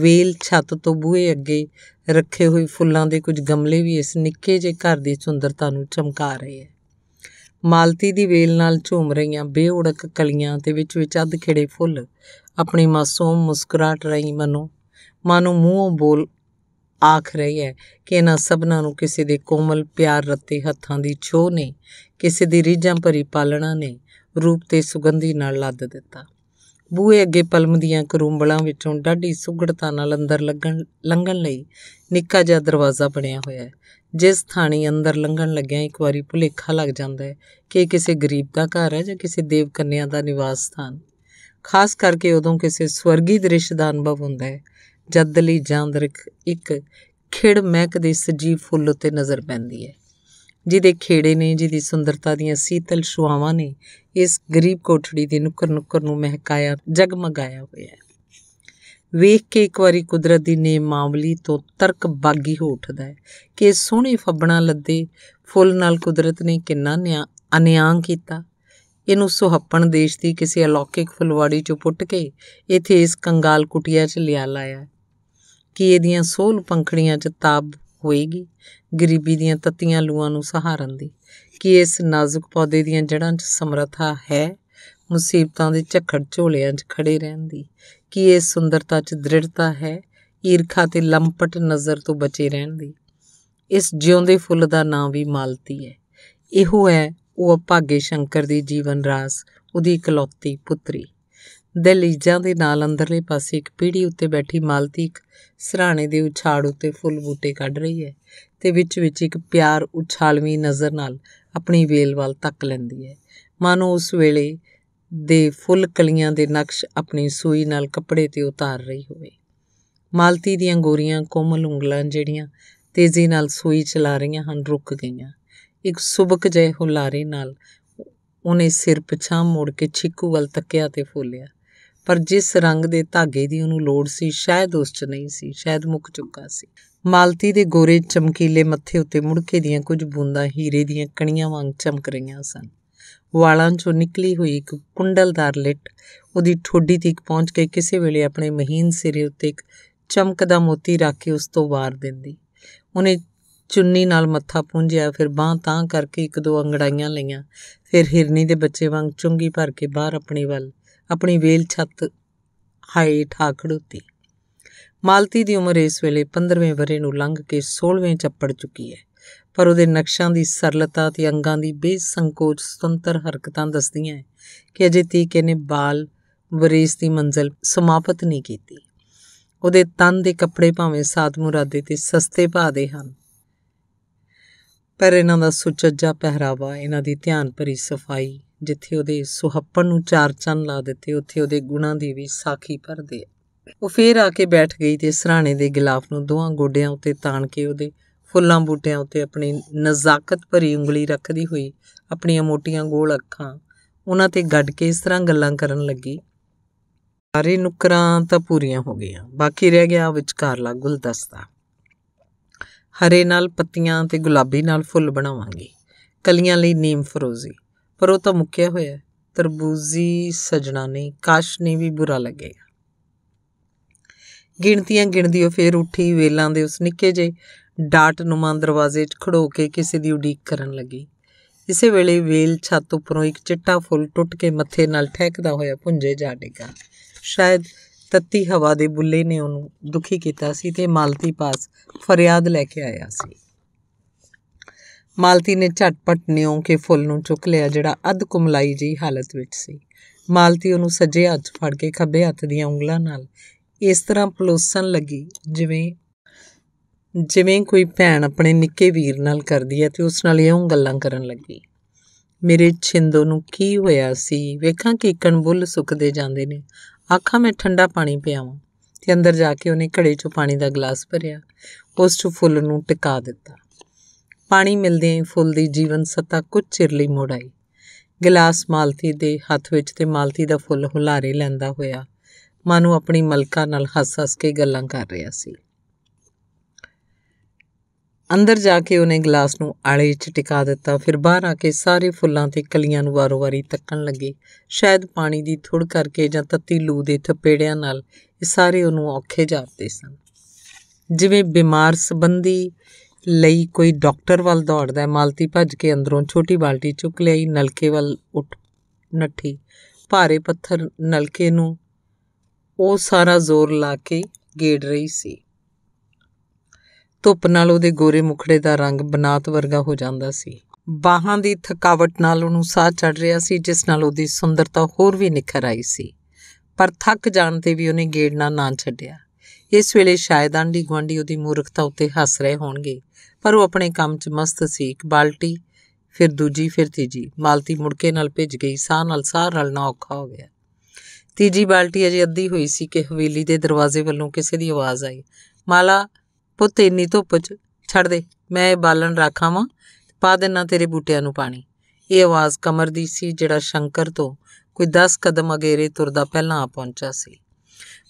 ਵੇਲ ਛੱਤ ਤੋਂ ਬੂਹੇ ਅੱਗੇ ਰੱਖੇ ਹੋਏ ਫੁੱਲਾਂ ਦੇ ਕੁਝ ਗਮਲੇ ਵੀ ਇਸ ਨਿੱਕੇ ਜਿਹੇ ਘਰ ਦੀ ਸੁੰਦਰਤਾ ਨੂੰ ਚਮਕਾ ਰਹੇ ਹੈ ਮਾਲਤੀ ਦੀ ਵੇਲ ਨਾਲ ਝੂਮ ਰਹੀਆਂ ਬੇਉੜਕ ਕਲੀਆਂ ਤੇ ਵਿੱਚ ਵਿੱਚ ਅੱਧ ਖਿੜੇ ਫੁੱਲ ਆਪਣੀ ਮਾਸੂਮ ਮੁਸਕਰਾਟ ਰਹੀ ਮਨੋਂ ਮਾਨੋ ਮੂੰਹੋਂ ਬੋਲ ਆਖ ਰਹੀ ਹੈ ਕਿ ਇਹਨਾਂ ਸਭਨਾਂ ਨੂੰ ਕਿਸੇ ਦੇ ਕੋਮਲ ਪਿਆਰ ਰੱਤੇ ਹੱਥਾਂ ਦੀ ਛੋਹ ਨੇ ਕਿਸੇ ਦੀ ਰੀਝਾਂ ਭਰੀ ਪਾਲਣਾ ਨੇ ਰੂਪ ਤੇ ਸੁਗੰਧੀ ਨਾਲ ਲੱਦ ਦਿੱਤਾ ਬੂਏ ਅੱਗੇ ਪਲਮ ਦੀਆਂ ਕਰੂੰਬਲਾਂ ਵਿੱਚੋਂ ਡਾਢੀ ਸੁਗੜਤਾ ਨਾਲ ਅੰਦਰ ਲੱਗਣ ਲੰਘਣ ਲਈ ਨਿੱਕਾ ਜਿਹਾ ਦਰਵਾਜ਼ਾ ਬਣਿਆ ਹੋਇਆ ਹੈ ਜਿਸ ਥਾਣੀ ਅੰਦਰ ਲੰਘਣ ਲੱਗਿਆ ਇੱਕ ਵਾਰੀ ਭੁਲੇਖਾ ਲੱਗ ਜਾਂਦਾ ਹੈ ਕਿ ਕਿਸੇ ਗਰੀਬ ਦਾ ਘਰ ਹੈ ਜਾਂ ਕਿਸੇ ਦੇਵ ਕੰਨਿਆ ਦਾ ਨਿਵਾਸ ਸਥਾਨ ਖਾਸ ਕਰਕੇ ਉਦੋਂ ਕਿਸੇ ਸਵਰਗੀ ਦ੍ਰਿਸ਼ ਦਾ ਅਨੁਭਵ ਹੁੰਦਾ ਹੈ ਜਦ ਲਈ ਜਾਂਦਰਕ ਇੱਕ ਖਿੜ ਮਹਿਕਦੇ ਸਜੀਵ ਫੁੱਲ ਉੱਤੇ ਨਜ਼ਰ ਪੈਂਦੀ ਹੈ ਜਿਹਦੇ ਖੇੜੇ ਨੇ ਜਿਹਦੀ ਸੁੰਦਰਤਾ ਦੀਆਂ ਸੀਤਲ ਸ਼ੁਆਵਾਂ ਨੇ ਇਸ ਗਰੀਬ ਕੋਠੜੀ ਦੇ ਨੁਕਰ ਨੁਕਰ ਨੂੰ ਮਹਿਕਾਇਆ ਜਗਮਗਾਇਆ ਹੋਇਆ ਹੈ ਵੇਖ ਕੇ ਇੱਕ ਵਾਰੀ ਕੁਦਰਤ ਦੀ ਨੇ ਮਾਮਲੀ ਤੋਂ ਤਰਕ ਬਾਗੀ ਹੋ ਉੱਠਦਾ ਹੈ ਕਿ ਸੋਹਣੇ ਫੱਬਣਾ ਲੱਦੇ ਫੁੱਲ ਨਾਲ ਕੁਦਰਤ ਨੇ ਕਿੰਨਾ ਅਨਿਆਂ ਕੀਤਾ ਇਹਨੂੰ ਸੁਹੱਪਣ ਦੇਸ਼ ਦੀ ਕਿਸੇ ਅਲੌਕਿਕ ਫਲਵਾੜੀ ਚੋਂ ਪੁੱਟ ਕੇ ਇੱਥੇ ਇਸ ਕੰਗਾਲ ਕੁਟਿਆ 'ਚ ਲਿਆ ਲਾਇਆ ਕਿ ਇਹਦੀਆਂ ਸੋਲ ਪੰਖੜੀਆਂ 'ਚ ਤਾਬ ਹੋਏਗੀ ਗਰੀਬੀ ਦੀਆਂ ਤਤੀਆਂ ਲੂਆਂ ਨੂੰ ਸਹਾਰਨ ਦੀ ਕਿ ਇਸ ਨਾਜ਼ੁਕ ਪੌਦੇ ਦੀਆਂ ਜੜਾਂ 'ਚ ਸਮਰੱਥਾ ਹੈ ਮੁਸੀਬਤਾਂ ਦੇ ਝੱਖੜ ਝੋਲਿਆਂ 'ਚ ਖੜੇ ਰਹਿਣ ਦੀ ਕਿ ਇਹ ਸੁੰਦਰਤਾ 'ਚ ਦ੍ਰਿੜਤਾ ਹੈ ਈਰਖਾ ਤੇ ਲੰਪਟ ਨਜ਼ਰ ਤੋਂ ਬਚੇ ਰਹਿਣ ਦੀ ਇਸ ਜਿਉਂਦੇ ਫੁੱਲ ਦਾ ਨਾਮ ਵੀ ਮਾਲਤੀ ਹੈ ਇਹੋ ਹੈ ਉਹ ਭਾਗੇ ਸ਼ੰਕਰ ਦੀ ਜੀਵਨ ਰਾਸ ਉਹਦੀ ਇਕਲੌਤੀ ਪੁੱਤਰੀ ਦਹਿਲੀਜ਼ਾਂ ਦੇ ਨਾਲ ਅੰਦਰਲੇ ਪਾਸੇ ਇੱਕ ਪੀੜੀ ਉੱਤੇ ਬੈਠੀ ਮਾਲਤੀ ਇੱਕ ਸਰਾਣੇ ਦੇ ਉਛਾੜ ਉੱਤੇ ਫੁੱਲ ਬੂਟੇ ਕੱਢ ਰਹੀ ਹੈ ਤੇ ਵਿੱਚ ਵਿੱਚ ਇੱਕ ਪਿਆਰ ਉਛਾਲਵੀਂ ਨਜ਼ਰ ਨਾਲ ਆਪਣੀ ਵੇਲ ਵੱਲ ਤੱਕ ਲੈਂਦੀ ਹੈ ਮਾਨੋ ਉਸ ਵੇਲੇ ਦੇ ਫੁੱਲ ਕਲੀਆਂ ਦੇ ਨਕਸ਼ ਆਪਣੀ ਸੂਈ ਨਾਲ ਕੱਪੜੇ ਤੇ ਉਤਾਰ ਰਹੀ ਹੋਵੇ ਮਾਲਤੀ ਦੀਆਂ ਗੋਰੀਆਂ ਕੋਮਲ ਉਂਗਲਾਂ ਜਿਹੜੀਆਂ ਤੇਜ਼ੀ ਨਾਲ ਸੂਈ ਚਲਾ ਰਹੀਆਂ ਹਨ ਰੁਕ ਗਈਆਂ ਇੱਕ ਸੁਬਕ ਜਿਹੇ ਹੁਲਾਰੇ ਨਾਲ ਉਹਨੇ ਸਿਰ ਪਛਾਂ ਮੋੜ ਕੇ ਛਿੱਕੂ ਵੱਲ ਤੱਕਿਆ ਤੇ ਫੋਲਿਆ ਪਰ ਜਿਸ ਰੰਗ ਦੇ ਧਾਗੇ ਦੀ ਉਹਨੂੰ ਲੋੜ ਸੀ ਸ਼ਾਇਦ ਉਸ 'ਚ ਨਹੀਂ ਸੀ ਸ਼ਾਇਦ ਮੁੱਕ ਚੁੱਕਾ ਸੀ ਮਾਲਤੀ ਦੇ ਗੋਰੇ ਚਮਕੀਲੇ ਮੱਥੇ ਉੱਤੇ ਮੁੜਕੇ ਦੀਆਂ ਕੁਝ ਬੂੰਦਾਂ ਹੀਰੇ ਦੀਆਂ ਕਣੀਆਂ ਵਾਂਗ ਚਮਕ ਰਹੀਆਂ ਸਨ ਵਾਲਾਂ 'ਚੋਂ ਨਿਕਲੀ ਹੋਈ ਇੱਕ ਕੁੰਡਲਦਾਰ ਲਿਟ ਉਹਦੀ ਠੋਡੀ ਤੱਕ ਪਹੁੰਚ ਕੇ ਕਿਸੇ ਵੇਲੇ ਆਪਣੇ ਮਹੀਨ ਸਿਰੇ ਉੱਤੇ ਇੱਕ ਚਮਕਦਾ ਮੋਤੀ ਰੱਖ ਕੇ ਉਸ ਤੋਂ ਵਾਰ ਦਿੰਦੀ ਉਹਨੇ ਚੁੰਨੀ ਨਾਲ ਮੱਥਾ ਪੁੰਝਿਆ ਫਿਰ ਬਾਹ ਤਾਂ ਕਰਕੇ ਇੱਕ ਦੋ ਅੰਗੜਾਈਆਂ ਲਈਆਂ ਫਿਰ ਹਿਰਨੀ ਦੇ ਬੱਚੇ ਵਾਂਗ ਚੁੰਗੀ ਭਰ ਕੇ ਬਾਹਰ ਆਪਣੇ ਵੱਲ ਆਪਣੀ ਵੇਲ ਛੱਤ ਹਾਈ ਠਾਕ ਖੜੂਤੀ ਮਾਲਤੀ ਦੀ ਉਮਰ ਇਸ ਵੇਲੇ 15ਵੇਂ ਬਰੇ ਨੂੰ ਲੰਘ ਕੇ 16ਵੇਂ ਚੱਪੜ ਚੁੱਕੀ ਹੈ ਪਰ ਉਹਦੇ ਨਕਸ਼ਾਂ ਦੀ ਸਰਲਤਾ ਤੇ ਅੰਗਾਂ ਦੀ ਬੇਸੰਕੋਚ ਸੁਤੰਤਰ ਹਰਕਤਾਂ ਦੱਸਦੀਆਂ ਹੈ ਕਿ ਅਜੇ ਤੀਕ ਇਹਨੇ ਬਾਲ ਬਰੇਸ ਦੀ ਮੰਜ਼ਲ ਸਮਾਪਤ ਨਹੀਂ ਕੀਤੀ ਉਹਦੇ ਤਨ ਦੇ ਕੱਪੜੇ ਭਾਵੇਂ ਸਾਦ ਮੁਰਾਦੇ ਤੇ ਸਸਤੇ ਭਾਅ ਦੇ ਹਨ ਪਰ ਇਹਨਾਂ ਦਾ ਸੁਚੱਜਾ ਪਹਿਰਾਵਾ ਇਹਨਾਂ ਦੀ ਧਿਆਨ ਭਰੀ ਸਫਾਈ ਜਿੱਥੇ ਉਹਦੇ ਸੁਹੱਪਣ ਨੂੰ ਚਾਰ ਚੰਨ ਲਾ ਦਿੱਤੇ ਉੱਥੇ ਉਹਦੇ ਗੁਣਾਂ ਦੀ ਵੀ ਸਾਖੀ ਭਰਦੇ ਆ ਉਹ ਫੇਰ ਆ ਕੇ ਬੈਠ ਗਈ ਤੇ ਸਰਾਣੇ ਦੇ ਗਿਲਾਫ ਨੂੰ ਦੋਹਾਂ ਗੋਡਿਆਂ ਉੱਤੇ ਤਾਣ ਕੇ ਉਹਦੇ ਫੁੱਲਾਂ ਬੂਟਿਆਂ ਉੱਤੇ ਆਪਣੀ ਨਜ਼ਾਕਤ ਭਰੀ ਉਂਗਲੀ ਰੱਖਦੀ ਹੋਈ ਆਪਣੀਆਂ ਮੋਟੀਆਂ ਗੋਲ ਅੱਖਾਂ ਉਹਨਾਂ ਤੇ ਗੱਡ ਕੇ ਇਸ ਤਰ੍ਹਾਂ ਗੱਲਾਂ ਕਰਨ ਲੱਗੀ ਸਾਰੇ ਨੁਕਰਾਂ ਤਾਂ ਪੂਰੀਆਂ ਹੋ ਗਈਆਂ ਬਾਕੀ ਰਹਿ ਗਿਆ ਵਿਚਕਾਰਲਾ ਗੁਲਦਸਤਾ ਹਰੇ ਨਾਲ ਪੱਤੀਆਂ ਤੇ ਗੁਲਾਬੀ ਨਾਲ ਫੁੱਲ ਬਣਾਵਾਂਗੇ ਕਲੀਆਂ ਲਈ ਨੀਮ ਫਰੋਜ਼ੀ ਪਰ ਉਹ ਤਾਂ ਮੁੱਕਿਆ ਹੋਇਆ ਤਰਬੂਜੀ ਸਜਣਾ ਨਹੀਂ ਕਾਸ਼ ਨਹੀਂ ਵੀ ਬੁਰਾ ਲੱਗੇਗਾ ਗਿਣਤੀਆਂ ਗਿਣਦੀ ਉਹ ਫੇਰ ਉੱਠੀ ਵੇਲਾਂ ਦੇ ਉਸ ਨਿੱਕੇ ਜੇ ਡਾਟਨੁਮਾ ਦਰਵਾਜ਼ੇ 'ਚ ਖੜੋ ਕੇ ਕਿਸੇ ਦੀ ਉਡੀਕ ਕਰਨ ਲੱਗੀ ਇਸੇ ਵੇਲੇ ਵੇਲ ਛੱਤ ਉੱਪਰੋਂ ਇੱਕ ਚਿੱਟਾ ਫੁੱਲ ਟੁੱਟ ਕੇ ਮੱਥੇ ਨਾਲ ਠਹਿਕਦਾ ਹੋਇਆ ਪੁੰਜੇ ਜਾ ਡਿੱਗਾ ਸ਼ਾਇਦ ਤੱਤੀ ਹਵਾ ਦੇ ਬੁੱਲੇ ਨੇ ਉਹਨੂੰ ਦੁਖੀ ਕੀਤਾ ਸੀ ਤੇ ਮਾਲਤੀ ਪਾਸ ਫਰਿਆਦ ਲੈ ਕੇ ਆਇਆ ਸੀ ਮਾਲਤੀ ਨੇ ਝਟਪਟ ਨਿਉ ਕੇ ਫੁੱਲ ਨੂੰ ਚੁੱਕ ਲਿਆ ਜਿਹੜਾ ਅਧ ਕੁਮਲਾਈ ਜੀ ਹਾਲਤ ਵਿੱਚ ਸੀ ਮਾਲਤੀ ਉਹਨੂੰ ਸੱਜੇ ਹੱਥ ਫੜ ਕੇ ਖੱਬੇ ਹੱਥ ਦੀਆਂ ਉਂਗਲਾਂ ਨਾਲ ਇਸ ਤਰ੍ਹਾਂ ਪਲੋਸਣ ਲੱਗੀ ਜਿਵੇਂ ਜਿਵੇਂ ਕੋਈ ਭੈਣ ਆਪਣੇ ਨਿੱਕੇ ਵੀਰ ਨਾਲ ਕਰਦੀ ਹੈ ਤੇ ਉਸ ਨਾਲ ਇਹ ਗੱਲਾਂ ਕਰਨ ਲੱਗੀ ਮੇਰੇ ਛਿੰਦੋ ਨੂੰ ਕੀ ਹੋਇਆ ਸੀ ਵੇਖਾਂ ਕਿ ਕਣ ਬੁੱਲ ਸੁੱਕਦੇ ਜਾਂਦੇ ਨੇ ਆਖਾਂ ਮੈਂ ਠੰਡਾ ਪਾਣੀ ਪਿਆਵਾਂ ਤੇ ਅੰਦਰ ਜਾ ਕੇ ਉਹਨੇ ਘੜੇ 'ਚੋਂ ਪਾਣੀ ਦਾ ਗਲਾਸ ਭਰਿਆ ਉਸ 'ਚ ਫੁੱਲ ਨੂੰ ਟਿਕਾ ਦਿੱਤਾ ਪਾਣੀ ਮਿਲਦੇ ਹੀ ਫੁੱਲ ਦੀ ਜੀਵਨ ਸਤਾ ਕੁਝ ਚਿਰ ਲਈ ਮੁੜ ਆਈ ਗਲਾਸ ਮਾਲਤੀ ਦੇ ਹੱਥ ਵਿੱਚ ਤੇ ਮਾਲਤੀ ਦਾ ਫੁੱਲ ਹੁਲਾਰੇ ਲੈਂਦਾ ਹੋਇਆ ਮਾਨੂੰ ਆਪਣੀ ਮਲਕਾ ਨਾਲ ਹੱਸ-ਹੱਸ ਕੇ ਗੱਲਾਂ ਕਰ ਰਿਹਾ ਸੀ ਅੰਦਰ ਜਾ ਕੇ ਉਹਨੇ ਗਲਾਸ ਨੂੰ ਆਲੇ 'ਚ ਟਿਕਾ ਦਿੱਤਾ ਫਿਰ ਬਾਹਰ ਆ ਕੇ ਸਾਰੇ ਫੁੱਲਾਂ ਤੇ ਕਲੀਆਂ ਨੂੰ ਵਾਰੋ-ਵਾਰੀ ਤੱਕਣ ਲੱਗੇ ਸ਼ਾਇਦ ਪਾਣੀ ਦੀ ਥੁੜ ਕਰਕੇ ਜਾਂ ਤੱਤੀ ਲੂ ਦੇ ਥਪੇੜਿਆਂ ਨਾਲ ਇਹ ਸਾਰੇ ਉਹਨੂੰ ਔਖੇ ਜਾਪਦੇ ਸਨ ਜਿਵੇਂ ਬਿਮਾਰ ਸੰਬੰਧੀ ਲਈ ਕੋਈ ਡਾਕਟਰ ਵੱਲ ਦੌੜਦਾ ਹੈ ਮਾਲਤੀ ਭੱਜ ਕੇ ਅੰਦਰੋਂ ਛੋਟੀ ਬਾਲਟੀ ਚੁੱਕ ਲਈ ਨਲਕੇ ਵੱਲ ਉੱਠ ਨੱਠੀ ਭਾਰੇ ਪੱਥਰ ਨਲਕੇ ਨੂੰ ਉਹ ਸਾਰਾ ਜ਼ੋਰ ਲਾ ਕੇ ਗੇੜ ਰਹੀ ਸੀ ਧੁੱਪ ਨਾਲ ਉਹਦੇ ਗੋਰੇ ਮੁਖੜੇ ਦਾ ਰੰਗ ਬਨਾਤ ਵਰਗਾ ਹੋ ਜਾਂਦਾ ਸੀ ਬਾਹਾਂ ਦੀ ਥਕਾਵਟ ਨਾਲ ਉਹਨੂੰ ਸਾਹ ਚੜ ਰਿਹਾ ਸੀ ਜਿਸ ਨਾਲ ਉਹਦੀ ਸੁੰਦਰਤਾ ਹੋਰ ਵੀ ਨਿਖਰ ਆਈ ਸੀ ਪਰ ਥੱਕ ਜਾਣ ਤੇ ਵੀ ਉਹਨੇ ਗੇੜਨਾ ਨਾ ਛੱਡਿਆ ਇਸ ਵੇਲੇ ਸ਼ਾਇਦ ਦੀ ਗਵਾਂਢੀ ਉਹਦੀ ਮੂਰਖਤਾ ਉੱਤੇ ਹੱਸ ਰਹੇ ਹੋਣਗੇ ਪਰ ਉਹ ਆਪਣੇ ਕੰਮ 'ਚ ਮਸਤ ਸੀ ਇੱਕ ਬਾਲਟੀ ਫਿਰ ਦੂਜੀ ਫਿਰ ਤੀਜੀ ਮਾਲਤੀ ਮੁੜਕੇ ਨਾਲ ਭਿੱਜ ਗਈ ਸਾਹ ਨਾਲ ਸਾਹ ਰਲਣਾ ਔਖਾ ਹੋ ਗਿਆ ਤੀਜੀ ਬਾਲਟੀ ਅਜੇ ਅੱਧੀ ਹੋਈ ਸੀ ਕਿ ਹਵੇਲੀ ਦੇ ਦਰਵਾਜ਼ੇ ਵੱਲੋਂ ਕਿਸੇ ਦੀ ਆਵਾਜ਼ ਆਈ ਮਾਲਾ ਪੁੱਤ ਇੰਨੀ ਧੁੱਪ 'ਚ ਛੱਡ ਦੇ ਮੈਂ ਇਹ ਬਾਲਣ ਰੱਖਾਂ ਵਾਂ ਪਾ ਦੇਣਾ ਤੇਰੇ ਬੂਟਿਆਂ ਨੂੰ ਪਾਣੀ ਇਹ ਆਵਾਜ਼ ਕਮਰ ਦੀ ਸੀ ਜਿਹੜਾ ਸ਼ੰਕਰ ਤੋਂ ਕੋਈ 10 ਕਦਮ ਅਗੇਰੇ ਤੁਰਦਾ ਪਹਿਲਾਂ ਆ ਪਹੁੰਚਾ ਸੀ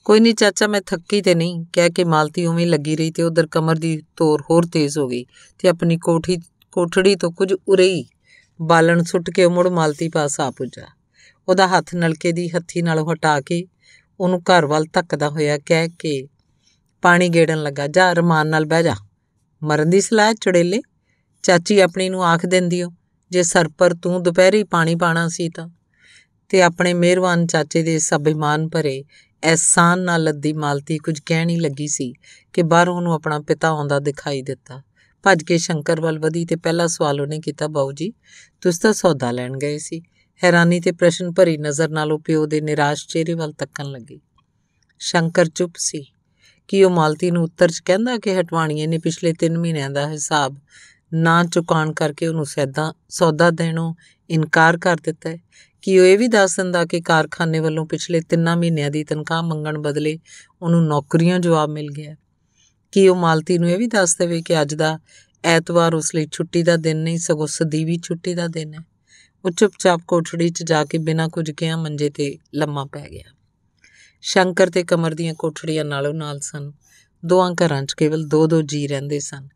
ਕੋਈ ਨਹੀਂ ਚਾਚਾ ਮੈਂ ਥੱਕੀ ਤੇ ਨਹੀਂ ਕਹਿ ਕੇ ਮਾਲਤੀ ਉਵੇਂ ਲੱਗੀ ਰਹੀ ਤੇ ਉਧਰ ਕਮਰ ਦੀ ਤੋਰ ਹੋਰ ਤੇਜ਼ ਹੋ ਗਈ ਤੇ ਆਪਣੀ ਕੋਠੀ ਕੋਠੜੀ ਤੋਂ ਕੁਝ ਉਰੇਈ ਬਾਲਣ ਸੁੱਟ ਕੇ ਮੁੜ ਮਾਲਤੀ ਪਾਸ ਆ ਪੁੱਜਾ ਉਹਦਾ ਹੱਥ ਨਲਕੇ ਦੀ ਹੱਥੀ ਨਾਲ ਹਟਾ ਕੇ ਉਹਨੂੰ ਘਰ ਵੱਲ ਧੱਕਦਾ ਹੋਇਆ ਕਹਿ ਕੇ ਪਾਣੀ ਗੇੜਨ ਲੱਗਾ ਜਾ ਰਮਾਨ ਨਾਲ ਬਹਿ ਜਾ ਮਰਨ ਦੀ ਸਲਾਹ ਚੜੇਲੇ ਚਾਚੀ ਆਪਣੀ ਨੂੰ ਆਖ ਦਿੰਦੀ ਓ ਜੇ ਸਰ ਪਰ ਤੂੰ ਦੁਪਹਿਰੀ ਪਾਣੀ ਪਾਣਾ ਸੀ ਤਾਂ ਤੇ ਆਪਣੇ ਮਿਹਰਬਾਨ ਚਾਚੇ ਦੇ ਸਭ ਇਮਾਨ ਭਰੇ ਐਸਾਨ ਨਾਲ ਲੱਦੀ ਮਾਲਤੀ ਕੁਝ ਕਹਿਣ ਹੀ ਲੱਗੀ ਸੀ ਕਿ ਬਾਹਰੋਂ ਉਹਨੂੰ ਆਪਣਾ ਪਿਤਾ ਆਉਂਦਾ ਦਿਖਾਈ ਦਿੱਤਾ ਭੱਜ ਕੇ ਸ਼ੰਕਰ ਵੱਲ ਵਧੀ ਤੇ ਪਹਿਲਾ ਸਵਾਲ ਉਹਨੇ ਕੀਤਾ ਬਾਉ ਜੀ ਤੁਸੀਂ ਤਾਂ ਸੌਦਾ ਲੈਣ ਗਏ ਸੀ ਹੈਰਾਨੀ ਤੇ ਪ੍ਰਸ਼ਨ ਭਰੀ ਨਜ਼ਰ ਨਾਲ ਉਹ ਪਿਓ ਦੇ ਨਿਰਾਸ਼ ਚਿਹਰੇ ਵੱਲ ਤੱਕਣ ਲੱਗੀ ਸ਼ੰਕਰ ਚੁੱਪ ਸੀ ਕਿ ਉਹ ਮਾਲਤੀ ਨੂੰ ਉੱਤਰ ਚ ਕਹਿੰਦਾ ਕਿ ਹਟਵਾਣੀਏ ਨੇ ਪਿਛਲੇ 3 ਮਹੀਨਿਆਂ ਦਾ ਹਿਸਾਬ ਨਾ ਚੁਕਾਣ ਕਰਕੇ ਉਹਨੂੰ ਸੈਦਾ ਸੌਦਾ ਦੇਣੋਂ ਇਨਕਾਰ ਕਰ ਦਿੱਤਾ ਹੈ ਕਿ ਉਹ ਇਹ ਵੀ ਦੱਸ ਦਿੰਦਾ ਕਿ ਕਾਰਖਾਨੇ ਵੱਲੋਂ ਪਿਛਲੇ 3 ਮਹੀਨਿਆਂ ਦੀ ਤਨਖਾਹ ਮੰਗਣ ਬਦਲੇ ਉਹਨੂੰ ਨੌਕਰੀਆਂ ਜਵਾਬ ਮਿਲ ਗਿਆ ਕਿ ਉਹ ਮਾਲਤੀ ਨੂੰ ਇਹ ਵੀ ਦੱਸ ਦੇਵੇ ਕਿ ਅੱਜ ਦਾ ਐਤਵਾਰ ਉਸ ਲਈ ਛੁੱਟੀ ਦਾ ਦਿਨ ਨਹੀਂ ਸਗੋਂ ਸਦੀਵੀ ਛੁੱਟੀ ਦਾ ਦਿਨ ਹੈ ਉਹ ਚੁੱਪਚਾਪ ਕੋਠੜੀ 'ਚ ਜਾ ਕੇ ਬਿਨਾਂ ਕੁਝ ਕਿਹਾ ਮੰਜੇ ਤੇ ਲੰਮਾ ਪੈ ਗਿਆ ਸ਼ੰਕਰ ਤੇ ਕਮਰ ਦੀਆਂ ਕੋਠੜੀਆਂ ਨਾਲੋਂ ਨਾਲ ਸਨ ਦੋਹਾਂ ਘਰਾਂ 'ਚ ਕੇਵਲ ਦੋ ਦੋ ਜੀ ਰਹਿੰਦੇ ਸਨ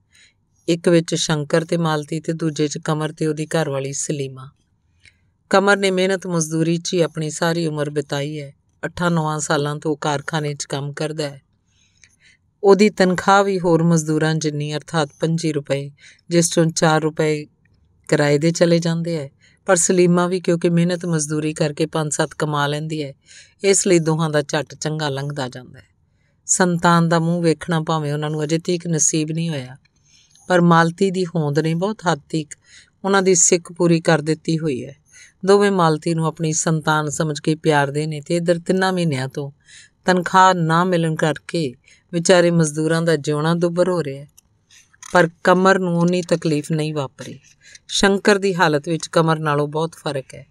ਇੱਕ ਵਿੱਚ ਸ਼ੰਕਰ ਤੇ ਮਾਲਤੀ ਤੇ ਦੂਜੇ 'ਚ ਕਮਰ ਤੇ ਉਹਦੀ ਘਰਵਾਲੀ ਸਲੀਮਾ ਕਮਰ ਨੇ ਮਿਹਨਤ ਮਜ਼ਦੂਰੀ 'ਚ ਹੀ ਆਪਣੀ ਸਾਰੀ ਉਮਰ ਬਿਤਾਈ ਹੈ 8-9 ਸਾਲਾਂ ਤੋਂ ਕਾਰਖਾਨੇ 'ਚ ਕੰਮ ਕਰਦਾ ਹੈ ਉਹਦੀ ਤਨਖਾਹ ਵੀ ਹੋਰ ਮਜ਼ਦੂਰਾਂ ਜਿੰਨੀ ਅਰਥਾਤ 25 ਰੁਪਏ ਜਿਸ ਤੋਂ 4 ਰੁਪਏ ਕਿਰਾਏ ਦੇ ਚਲੇ ਜਾਂਦੇ ਹੈ ਪਰ ਸਲੀਮਾ ਵੀ ਕਿਉਂਕਿ ਮਿਹਨਤ ਮਜ਼ਦੂਰੀ ਕਰਕੇ 5-7 ਕਮਾ ਲੈਂਦੀ ਹੈ ਇਸ ਲਈ ਦੋਹਾਂ ਦਾ ਝੱਟ ਚੰਗਾ ਲੰਘਦਾ ਜਾਂਦਾ ਹੈ ਸੰਤਾਨ ਦਾ ਮੂੰਹ ਵੇਖਣਾ ਭਾਵੇਂ ਉਹਨਾਂ ਨੂੰ ਅਜੇ ਤੀਕ ਨਸੀਬ ਨਹੀਂ ਹੋਇਆ ਪਰ ਮਾਲਤੀ ਦੀ ਹੋਂਦ ਨੇ ਬਹੁਤ ਹੱਦ ਤੱਕ ਉਹਨਾਂ ਦੀ ਸਿੱਖ ਪੂਰੀ ਕਰ ਦਿੱਤੀ ਹੋਈ ਹੈ ਦੋਵੇਂ ਮਾਲਤੀ ਨੂੰ ਆਪਣੀ ਸੰਤਾਨ ਸਮਝ ਕੇ ਪਿਆਰਦੇ ਨੇ ਤੇ ਇਧਰ ਤਿੰਨਾਂ ਮਹੀਨਿਆਂ ਤੋਂ ਤਨਖਾਹ ਨਾ ਮਿਲਣ ਕਰਕੇ ਵਿਚਾਰੇ ਮਜ਼ਦੂਰਾਂ ਦਾ ਜਿਉਣਾ ਦੁੱਬਰ ਹੋ ਰਿਹਾ ਪਰ ਕਮਰ ਨੂੰ ਉਨੀ ਤਕਲੀਫ ਨਹੀਂ ਵਾਪਰੀ ਸ਼ੰਕਰ ਦੀ ਹਾਲਤ ਵਿੱਚ ਕਮਰ ਨਾਲੋਂ ਬਹੁਤ ਫਰਕ ਹੈ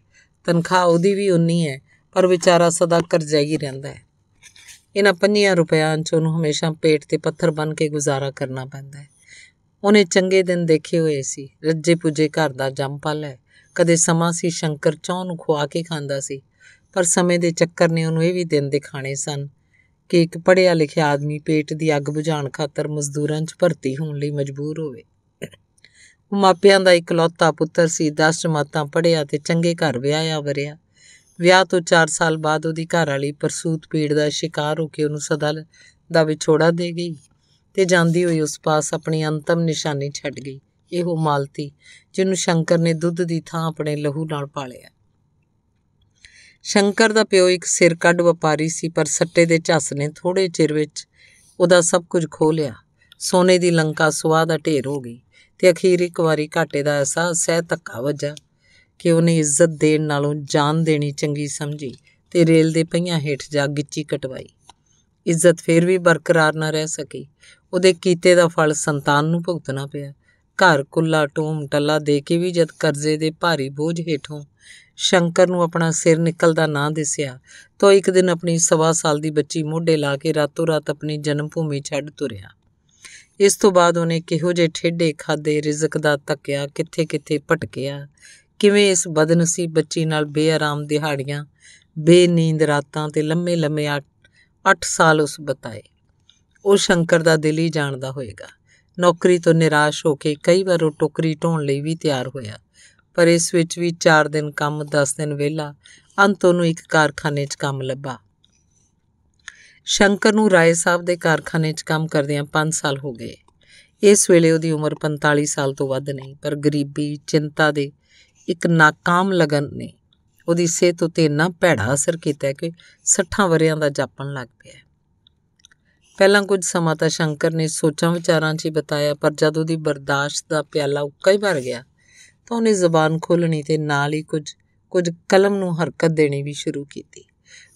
ਤਨਖਾਹ ਉਹਦੀ ਵੀ ਉਨੀ ਹੈ ਪਰ ਵਿਚਾਰਾ ਸਦਾ ਕਰਜ਼ਾ ਹੀ ਰਹਿੰਦਾ ਹੈ ਇਹਨਾਂ ਪੰਨੀਆਂ ਰੁਪਿਆਂ 'ਚ ਉਹਨੂੰ ਹਮੇਸ਼ਾ ਪੇਟ ਤੇ ਪੱਥਰ ਬਣ ਕੇ ਗੁਜ਼ਾਰਾ ਕਰਨਾ ਪੈਂਦਾ ਹੈ ਉਹਨੇ ਚੰਗੇ ਦਿਨ ਦੇਖੇ ਹੋਏ ਸੀ ਰੱਜੇ ਪੂਜੇ ਘਰ ਦਾ ਜੰਮਪਲ ਹੈ ਕਦੇ ਸਮਾਂ ਸੀ ਸ਼ੰਕਰ ਚੌਂ ਨੂੰ ਖਵਾ ਕੇ ਖਾਂਦਾ ਸੀ ਪਰ ਸਮੇਂ ਦੇ ਚੱਕਰ ਨੇ ਉਹਨੂੰ ਇਹ ਵੀ ਦਿਨ ਦਿਖਾਣੇ ਸਨ ਕਿ ਇੱਕ ਪੜਿਆ ਲਿਖਿਆ ਆਦਮੀ ਪੇਟ ਦੀ ਅੱਗ ਬੁਝਾਉਣ ਖਾਤਰ ਮਜ਼ਦੂਰਾਂ 'ਚ ਭਰਤੀ ਹੋਣ ਲਈ ਮਜਬੂਰ ਹੋਵੇ ਉਹ ਮਾਪਿਆਂ ਦਾ ਇਕਲੌਤਾ ਪੁੱਤਰ ਸੀ 10 ਜਮਾਤਾਂ ਪੜ੍ਹਿਆ ਤੇ ਚੰਗੇ ਘਰ ਵਿਆਹਿਆ ਵਰਿਆ ਵਿਆਹ ਤੋਂ 4 ਸਾਲ ਬਾਅਦ ਉਹਦੀ ਘਰ ਵਾਲੀ ਪਰਸੂਤ ਪੀੜ ਦਾ ਸ਼ਿਕਾਰ ਹੋ ਕੇ ਉਹਨੂੰ ਸਦਾ ਦਾ ਵਿਛੋੜਾ ਦੇ ਗਈ ਤੇ ਜਾਂਦੀ ਹੋਈ ਉਸ ਪਾਸ ਆਪਣੀ ਅੰਤਮ ਨਿਸ਼ਾਨੀ ਛੱਡ ਗਈ ਇਹ ਉਹ ਮਾਲਤੀ ਜਿਹਨੂੰ ਸ਼ੰਕਰ ਨੇ ਦੁੱਧ ਦੀ ਥਾਂ ਆਪਣੇ ਲਹੂ ਨਾਲ ਪਾਲਿਆ ਸ਼ੰਕਰ ਦਾ ਪਿਓ ਇੱਕ ਸਿਰ ਕੱਢ ਵਪਾਰੀ ਸੀ ਪਰ ਸੱਟੇ ਦੇ ਝੱਸ ਨੇ ਥੋੜੇ ਚਿਰ ਵਿੱਚ ਉਹਦਾ ਸਭ ਕੁਝ ਖੋ ਲਿਆ ਸੋਨੇ ਦੀ ਲੰਕਾ ਸਵਾਹ ਦਾ ਢੇਰ ਹੋ ਗਈ ਤੇ ਅਖੀਰ ਇੱਕ ਵਾਰੀ ਘਾਟੇ ਦਾ ਐਸਾ ਸਹਿ ਧੱਕਾ ਵੱਜਾ ਕਿ ਉਹਨੇ ਇੱਜ਼ਤ ਦੇਣ ਨਾਲੋਂ ਜਾਨ ਦੇਣੀ ਚੰਗੀ ਸਮਝੀ ਤੇ ਰੇਲ ਦੇ ਪਈਆਂ ਹੇਠ ਜਾ ਗਿੱਚੀ ਕਟਵਾਈ ਇੱਜ਼ਤ ਫੇਰ ਵੀ ਬਰਕਰਾਰ ਨਾ ਰਹਿ ਸਕੀ ਉਹਦੇ ਕੀਤੇ ਦਾ ਫਲ ਸੰਤਾਨ ਨੂੰ ਭੁਗਤਣਾ ਪਿਆ ਘਰ ਕੁੱਲਾ ਟੂਮ ਟੱਲਾ ਦੇ ਕੇ ਵੀ ਜਦ ਕਰਜ਼ੇ ਦੇ ਭਾਰੀ ਬੋਝ ਹੇਠੋਂ ਸ਼ੰਕਰ ਨੂੰ ਆਪਣਾ ਸਿਰ ਨਿਕਲਦਾ ਨਾ ਦਿਸਿਆ ਤਾਂ ਇੱਕ ਦਿਨ ਆਪਣੀ ਸਵਾ ਸਾਲ ਦੀ ਬੱਚੀ ਮੋਢੇ ਲਾ ਕੇ ਰਾਤੋਂ ਰਾਤ ਆਪਣੀ ਜਨਮ ਭੂਮੀ ਛੱਡ ਤੁਰਿਆ ਇਸ ਤੋਂ ਬਾਅਦ ਉਹਨੇ ਕਿਹੋ ਜੇ ਠੇਡੇ ਖਾਦੇ ਰਿਜ਼ਕ ਦਾ ਤੱਕਿਆ ਕਿੱਥੇ-ਕਿੱਥੇ ਭਟਕਿਆ ਕਿਵੇਂ ਇਸ ਬਦਨਸੀਬ ਬੱਚੀ ਨਾਲ ਬੇਆਰਾਮ ਦਿਹਾੜੀਆਂ ਬੇਨੀਂਦ ਰਾਤਾਂ ਤੇ ਲੰਮੇ ਲੰਮੇ 8 ਸਾਲ ਉਸ ਬਤਾਏ ਉਹ ਸ਼ੰਕਰ ਦਾ ਦਿਲ ਹੀ ਜਾਣਦਾ ਹੋਵੇਗਾ ਨੌਕਰੀ ਤੋਂ ਨਿਰਾਸ਼ ਹੋ ਕੇ ਕਈ ਵਾਰ ਉਹ ਟੋਕਰੀ ਢੋਣ ਲਈ ਵੀ ਤਿਆਰ ਹੋਇਆ ਪਰ ਇਸ ਵਿੱਚ ਵੀ 4 ਦਿਨ ਕੰਮ 10 ਦਿਨ ਵਿਹਲਾ ਅੰਤ ਉਹਨੂੰ ਇੱਕ ਕਾਰਖਾਨੇ 'ਚ ਕੰਮ ਲੱਭਾ ਸ਼ੰਕਰ ਨੂੰ ਰਾਏ ਸਾਹਿਬ ਦੇ ਕਾਰਖਾਨੇ 'ਚ ਕੰਮ ਕਰਦਿਆਂ 5 ਸਾਲ ਹੋ ਗਏ ਇਸ ਵੇਲੇ ਉਹਦੀ ਉਮਰ 45 ਸਾਲ ਤੋਂ ਵੱਧ ਨਹੀਂ ਪਰ ਗਰੀਬੀ ਚਿੰਤਾ ਦੇ ਇੱਕ ناکਾਮ ਲਗਨ ਨੇ ਉਹਦੀ ਸਿਹਤ ਉਤੇ ਇੰਨਾ ਭੈੜਾ ਅਸਰ ਕੀਤਾ ਕਿ 60 ਵਰਿਆਂ ਦਾ ਜਾਪਣ ਲੱਗ ਪਿਆ ਪਹਿਲਾਂ ਕੁਝ ਸਮਾਂ ਤਾਂ ਸ਼ੰਕਰ ਨੇ ਸੋਚਾਂ ਵਿਚਾਰਾਂ 'ਚ ਹੀ ਬਤਾਇਆ ਪਰ ਜਦ ਉਹਦੀ ਬਰਦਾਸ਼ਤ ਦਾ ਪਿਆਲਾ ਉੱਕਾ ਹੀ ਭਰ ਗਿਆ ਤਾਂ ਉਹਨੇ ਜ਼ਬਾਨ ਖੋਲਣੀ ਤੇ ਨਾਲ ਹੀ ਕੁਝ ਕੁਝ ਕਲਮ ਨੂੰ ਹਰਕਤ ਦੇਣੀ ਵੀ ਸ਼ੁਰੂ ਕੀਤੀ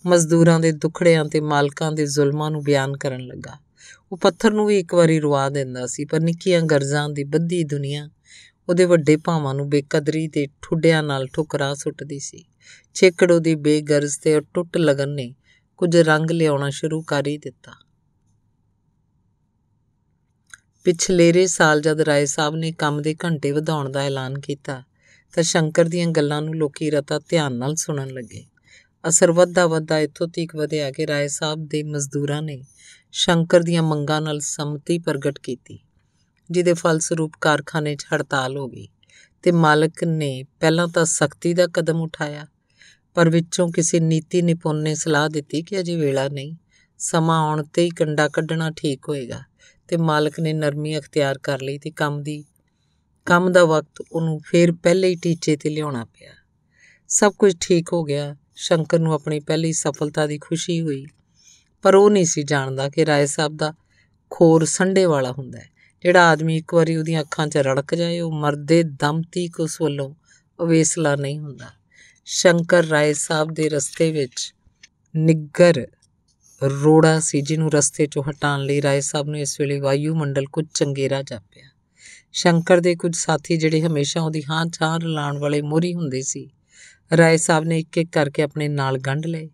ਮਜ਼ਦੂਰਾਂ ਦੇ ਦੁਖੜਿਆਂ ਤੇ ਮਾਲਕਾਂ ਦੇ ਜ਼ੁਲਮਾਂ ਨੂੰ ਬਿਆਨ ਕਰਨ ਲੱਗਾ ਉਹ ਪੱਥਰ ਨੂੰ ਵੀ ਇੱਕ ਵਾਰੀ ਰਵਾ ਦਿੰਦਾ ਸੀ ਪਰ ਨਿੱਕੀਆਂ ਗਰਜ਼ਾਂ ਦੀ ਬੱਧੀ ਦੁਨੀਆ ਉਹਦੇ ਵੱਡੇ ਭਾਵਾਂ ਨੂੰ ਬੇਕਦਰੀ ਤੇ ਠੁੱਡਿਆਂ ਨਾਲ ਠੁਕਰਾ ਸੁੱਟਦੀ ਸੀ ਛੇਕੜੋ ਦੀ ਬੇਗਰਜ਼ ਤੇ ਟੁੱਟ ਲਗਨ ਨੇ ਕੁਝ ਰੰਗ ਲਿਆਉਣਾ ਸ਼ੁਰੂ ਕਰ ਹੀ ਦਿੱਤਾ ਪਿਛਲੇਰੇ ਸਾਲ ਜਦ ਰਾਏ ਸਾਹਿਬ ਨੇ ਕੰਮ ਦੇ ਘੰਟੇ ਵਧਾਉਣ ਦਾ ਐਲਾਨ ਕੀਤਾ ਤਾਂ ਸ਼ੰਕਰ ਦੀਆਂ ਗੱਲਾਂ ਨੂੰ ਲੋਕੀ ਰਤਾ ਧਿਆਨ ਨਾਲ ਸੁਣਨ ਲੱਗੇ ਅਸਰ ਵੱਧਦਾ ਵੱਧਾ ਇਥੋਂ ਤੀਕ ਵਧਿਆ ਕਿ ਰਾਏ ਸਾਹਿਬ ਦੇ ਮਜ਼ਦੂਰਾਂ ਨੇ ਸ਼ੰਕਰ ਦੀਆਂ ਮੰਗਾਂ ਨਾਲ ਸੰਮਤੀ ਪ੍ਰਗਟ ਕੀਤੀ ਜਿਹਦੇ ਫਲਸਰੂਪ ਕਾਰਖਾਨੇ 'ਚ ਹੜਤਾਲ ਹੋ ਗਈ ਤੇ ਮਾਲਕ ਨੇ ਪਹਿਲਾਂ ਤਾਂ ਸਖਤੀ ਦਾ ਕਦਮ ਉਠਾਇਆ ਪਰ ਵਿੱਚੋਂ ਕਿਸੇ ਨੀਤੀ ਨਿਪੁੰਨ ਨੇ ਸਲਾਹ ਦਿੱਤੀ ਕਿ ਅਜੇ ਵੇਲਾ ਨਹੀਂ ਸਮਾਂ ਆਉਣ ਤੇ ਹੀ ਕੰਡਾ ਕੱਢਣਾ ਠੀਕ ਹੋਏਗਾ ਤੇ ਮਾਲਕ ਨੇ ਨਰਮੀ ਅਖਤਿਆਰ ਕਰ ਲਈ ਤੇ ਕੰਮ ਦੀ ਕੰਮ ਦਾ ਵਕਤ ਉਹਨੂੰ ਫੇਰ ਪਹਿਲੇ ਹੀ ਟੀਚੇ ਤੇ ਲਿਆਉਣਾ ਪਿਆ ਸਭ ਕੁਝ ਠੀਕ ਹੋ ਗਿਆ ਸ਼ੰਕਰ ਨੂੰ ਆਪਣੀ ਪਹਿਲੀ ਸਫਲਤਾ ਦੀ ਖੁਸ਼ੀ ਹੋਈ ਪਰ ਉਹ ਨਹੀਂ ਸੀ ਜਾਣਦਾ ਕਿ ਰਾਏ ਸਾਹਿਬ ਦਾ ਖੋਰ ਸੰਡੇ ਵਾਲਾ ਹੁੰਦਾ ਹੈ ਜਿਹੜਾ ਆਦਮੀ ਇੱਕ ਵਾਰੀ ਉਹਦੀਆਂ ਅੱਖਾਂ 'ਚ ਰੜਕ ਜਾਏ ਉਹ ਮਰਦੇ ਦਮ ਤੀਕ ਉਸ ਵੱਲੋਂ ਅਵੇਸਲਾ ਨਹੀਂ ਹੁੰਦਾ ਸ਼ੰਕਰ ਰਾਏ ਸਾਹਿਬ ਦੇ ਰਸਤੇ ਵਿੱਚ ਨਿੱਗਰ ਰੋੜਾ ਸੀ ਜਿਹਨੂੰ ਰਸਤੇ 'ਚੋਂ ਹਟਾਉਣ ਲਈ ਰਾਏ ਸਾਹਿਬ ਨੂੰ ਇਸ ਵੇਲੇ ਵਾਯੂ ਮੰਡਲ ਕੁਝ ਚੰਗੇਰਾ ਜਾਪਿਆ ਸ਼ੰਕਰ ਦੇ ਕੁਝ ਸਾਥੀ ਜਿਹੜੇ ਹਮੇਸ਼ਾ ਉਹਦੀ ਹਾਂ ਛਾਂ ਰਲਾਉਣ ਵਾਲੇ ਮੋਰੀ ਹੁੰਦੇ ਸੀ ਰਾਏ ਸਾਹਿਬ ਨੇ ਇੱਕ ਇੱਕ ਕਰਕੇ ਆਪਣੇ ਨਾਲ ਗੰਢ ਲਏ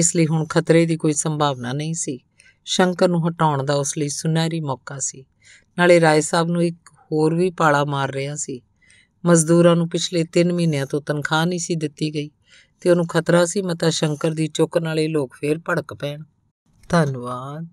ਇਸ ਲਈ ਹੁਣ ਖਤਰੇ ਦੀ ਕੋਈ ਸੰਭਾਵਨਾ ਨਹੀਂ ਸੀ ਸ਼ੰਕਰ ਨੂੰ ਹਟਾਉਣ ਦਾ ਉਸ ਲਈ ਸੁਨਹਿਰੀ ਮੌਕਾ ਸੀ ਨਾਲੇ ਰਾਏ ਸਾਹਿਬ ਨੂੰ ਇੱਕ ਹੋਰ ਵੀ ਪਾਲਾ ਮਾਰ ਰਿਹਾ ਸੀ ਮਜ਼ਦੂਰਾਂ ਨੂੰ ਪਿਛਲੇ 3 ਮਹੀਨਿਆਂ ਤੋਂ ਤਨਖਾਹ ਨਹੀਂ ਸੀ ਦਿੱਤੀ ਗਈ ਤੇ ਉਹਨੂੰ ਖਤਰਾ ਸੀ ਮਤਾ ਸ਼ੰਕਰ ਦੀ ਚੁੱਕ ਨਾਲੇ ਲੋਕ ਫੇਰ ਭੜਕ ਪੈਣ ਧੰਨਵਾਦ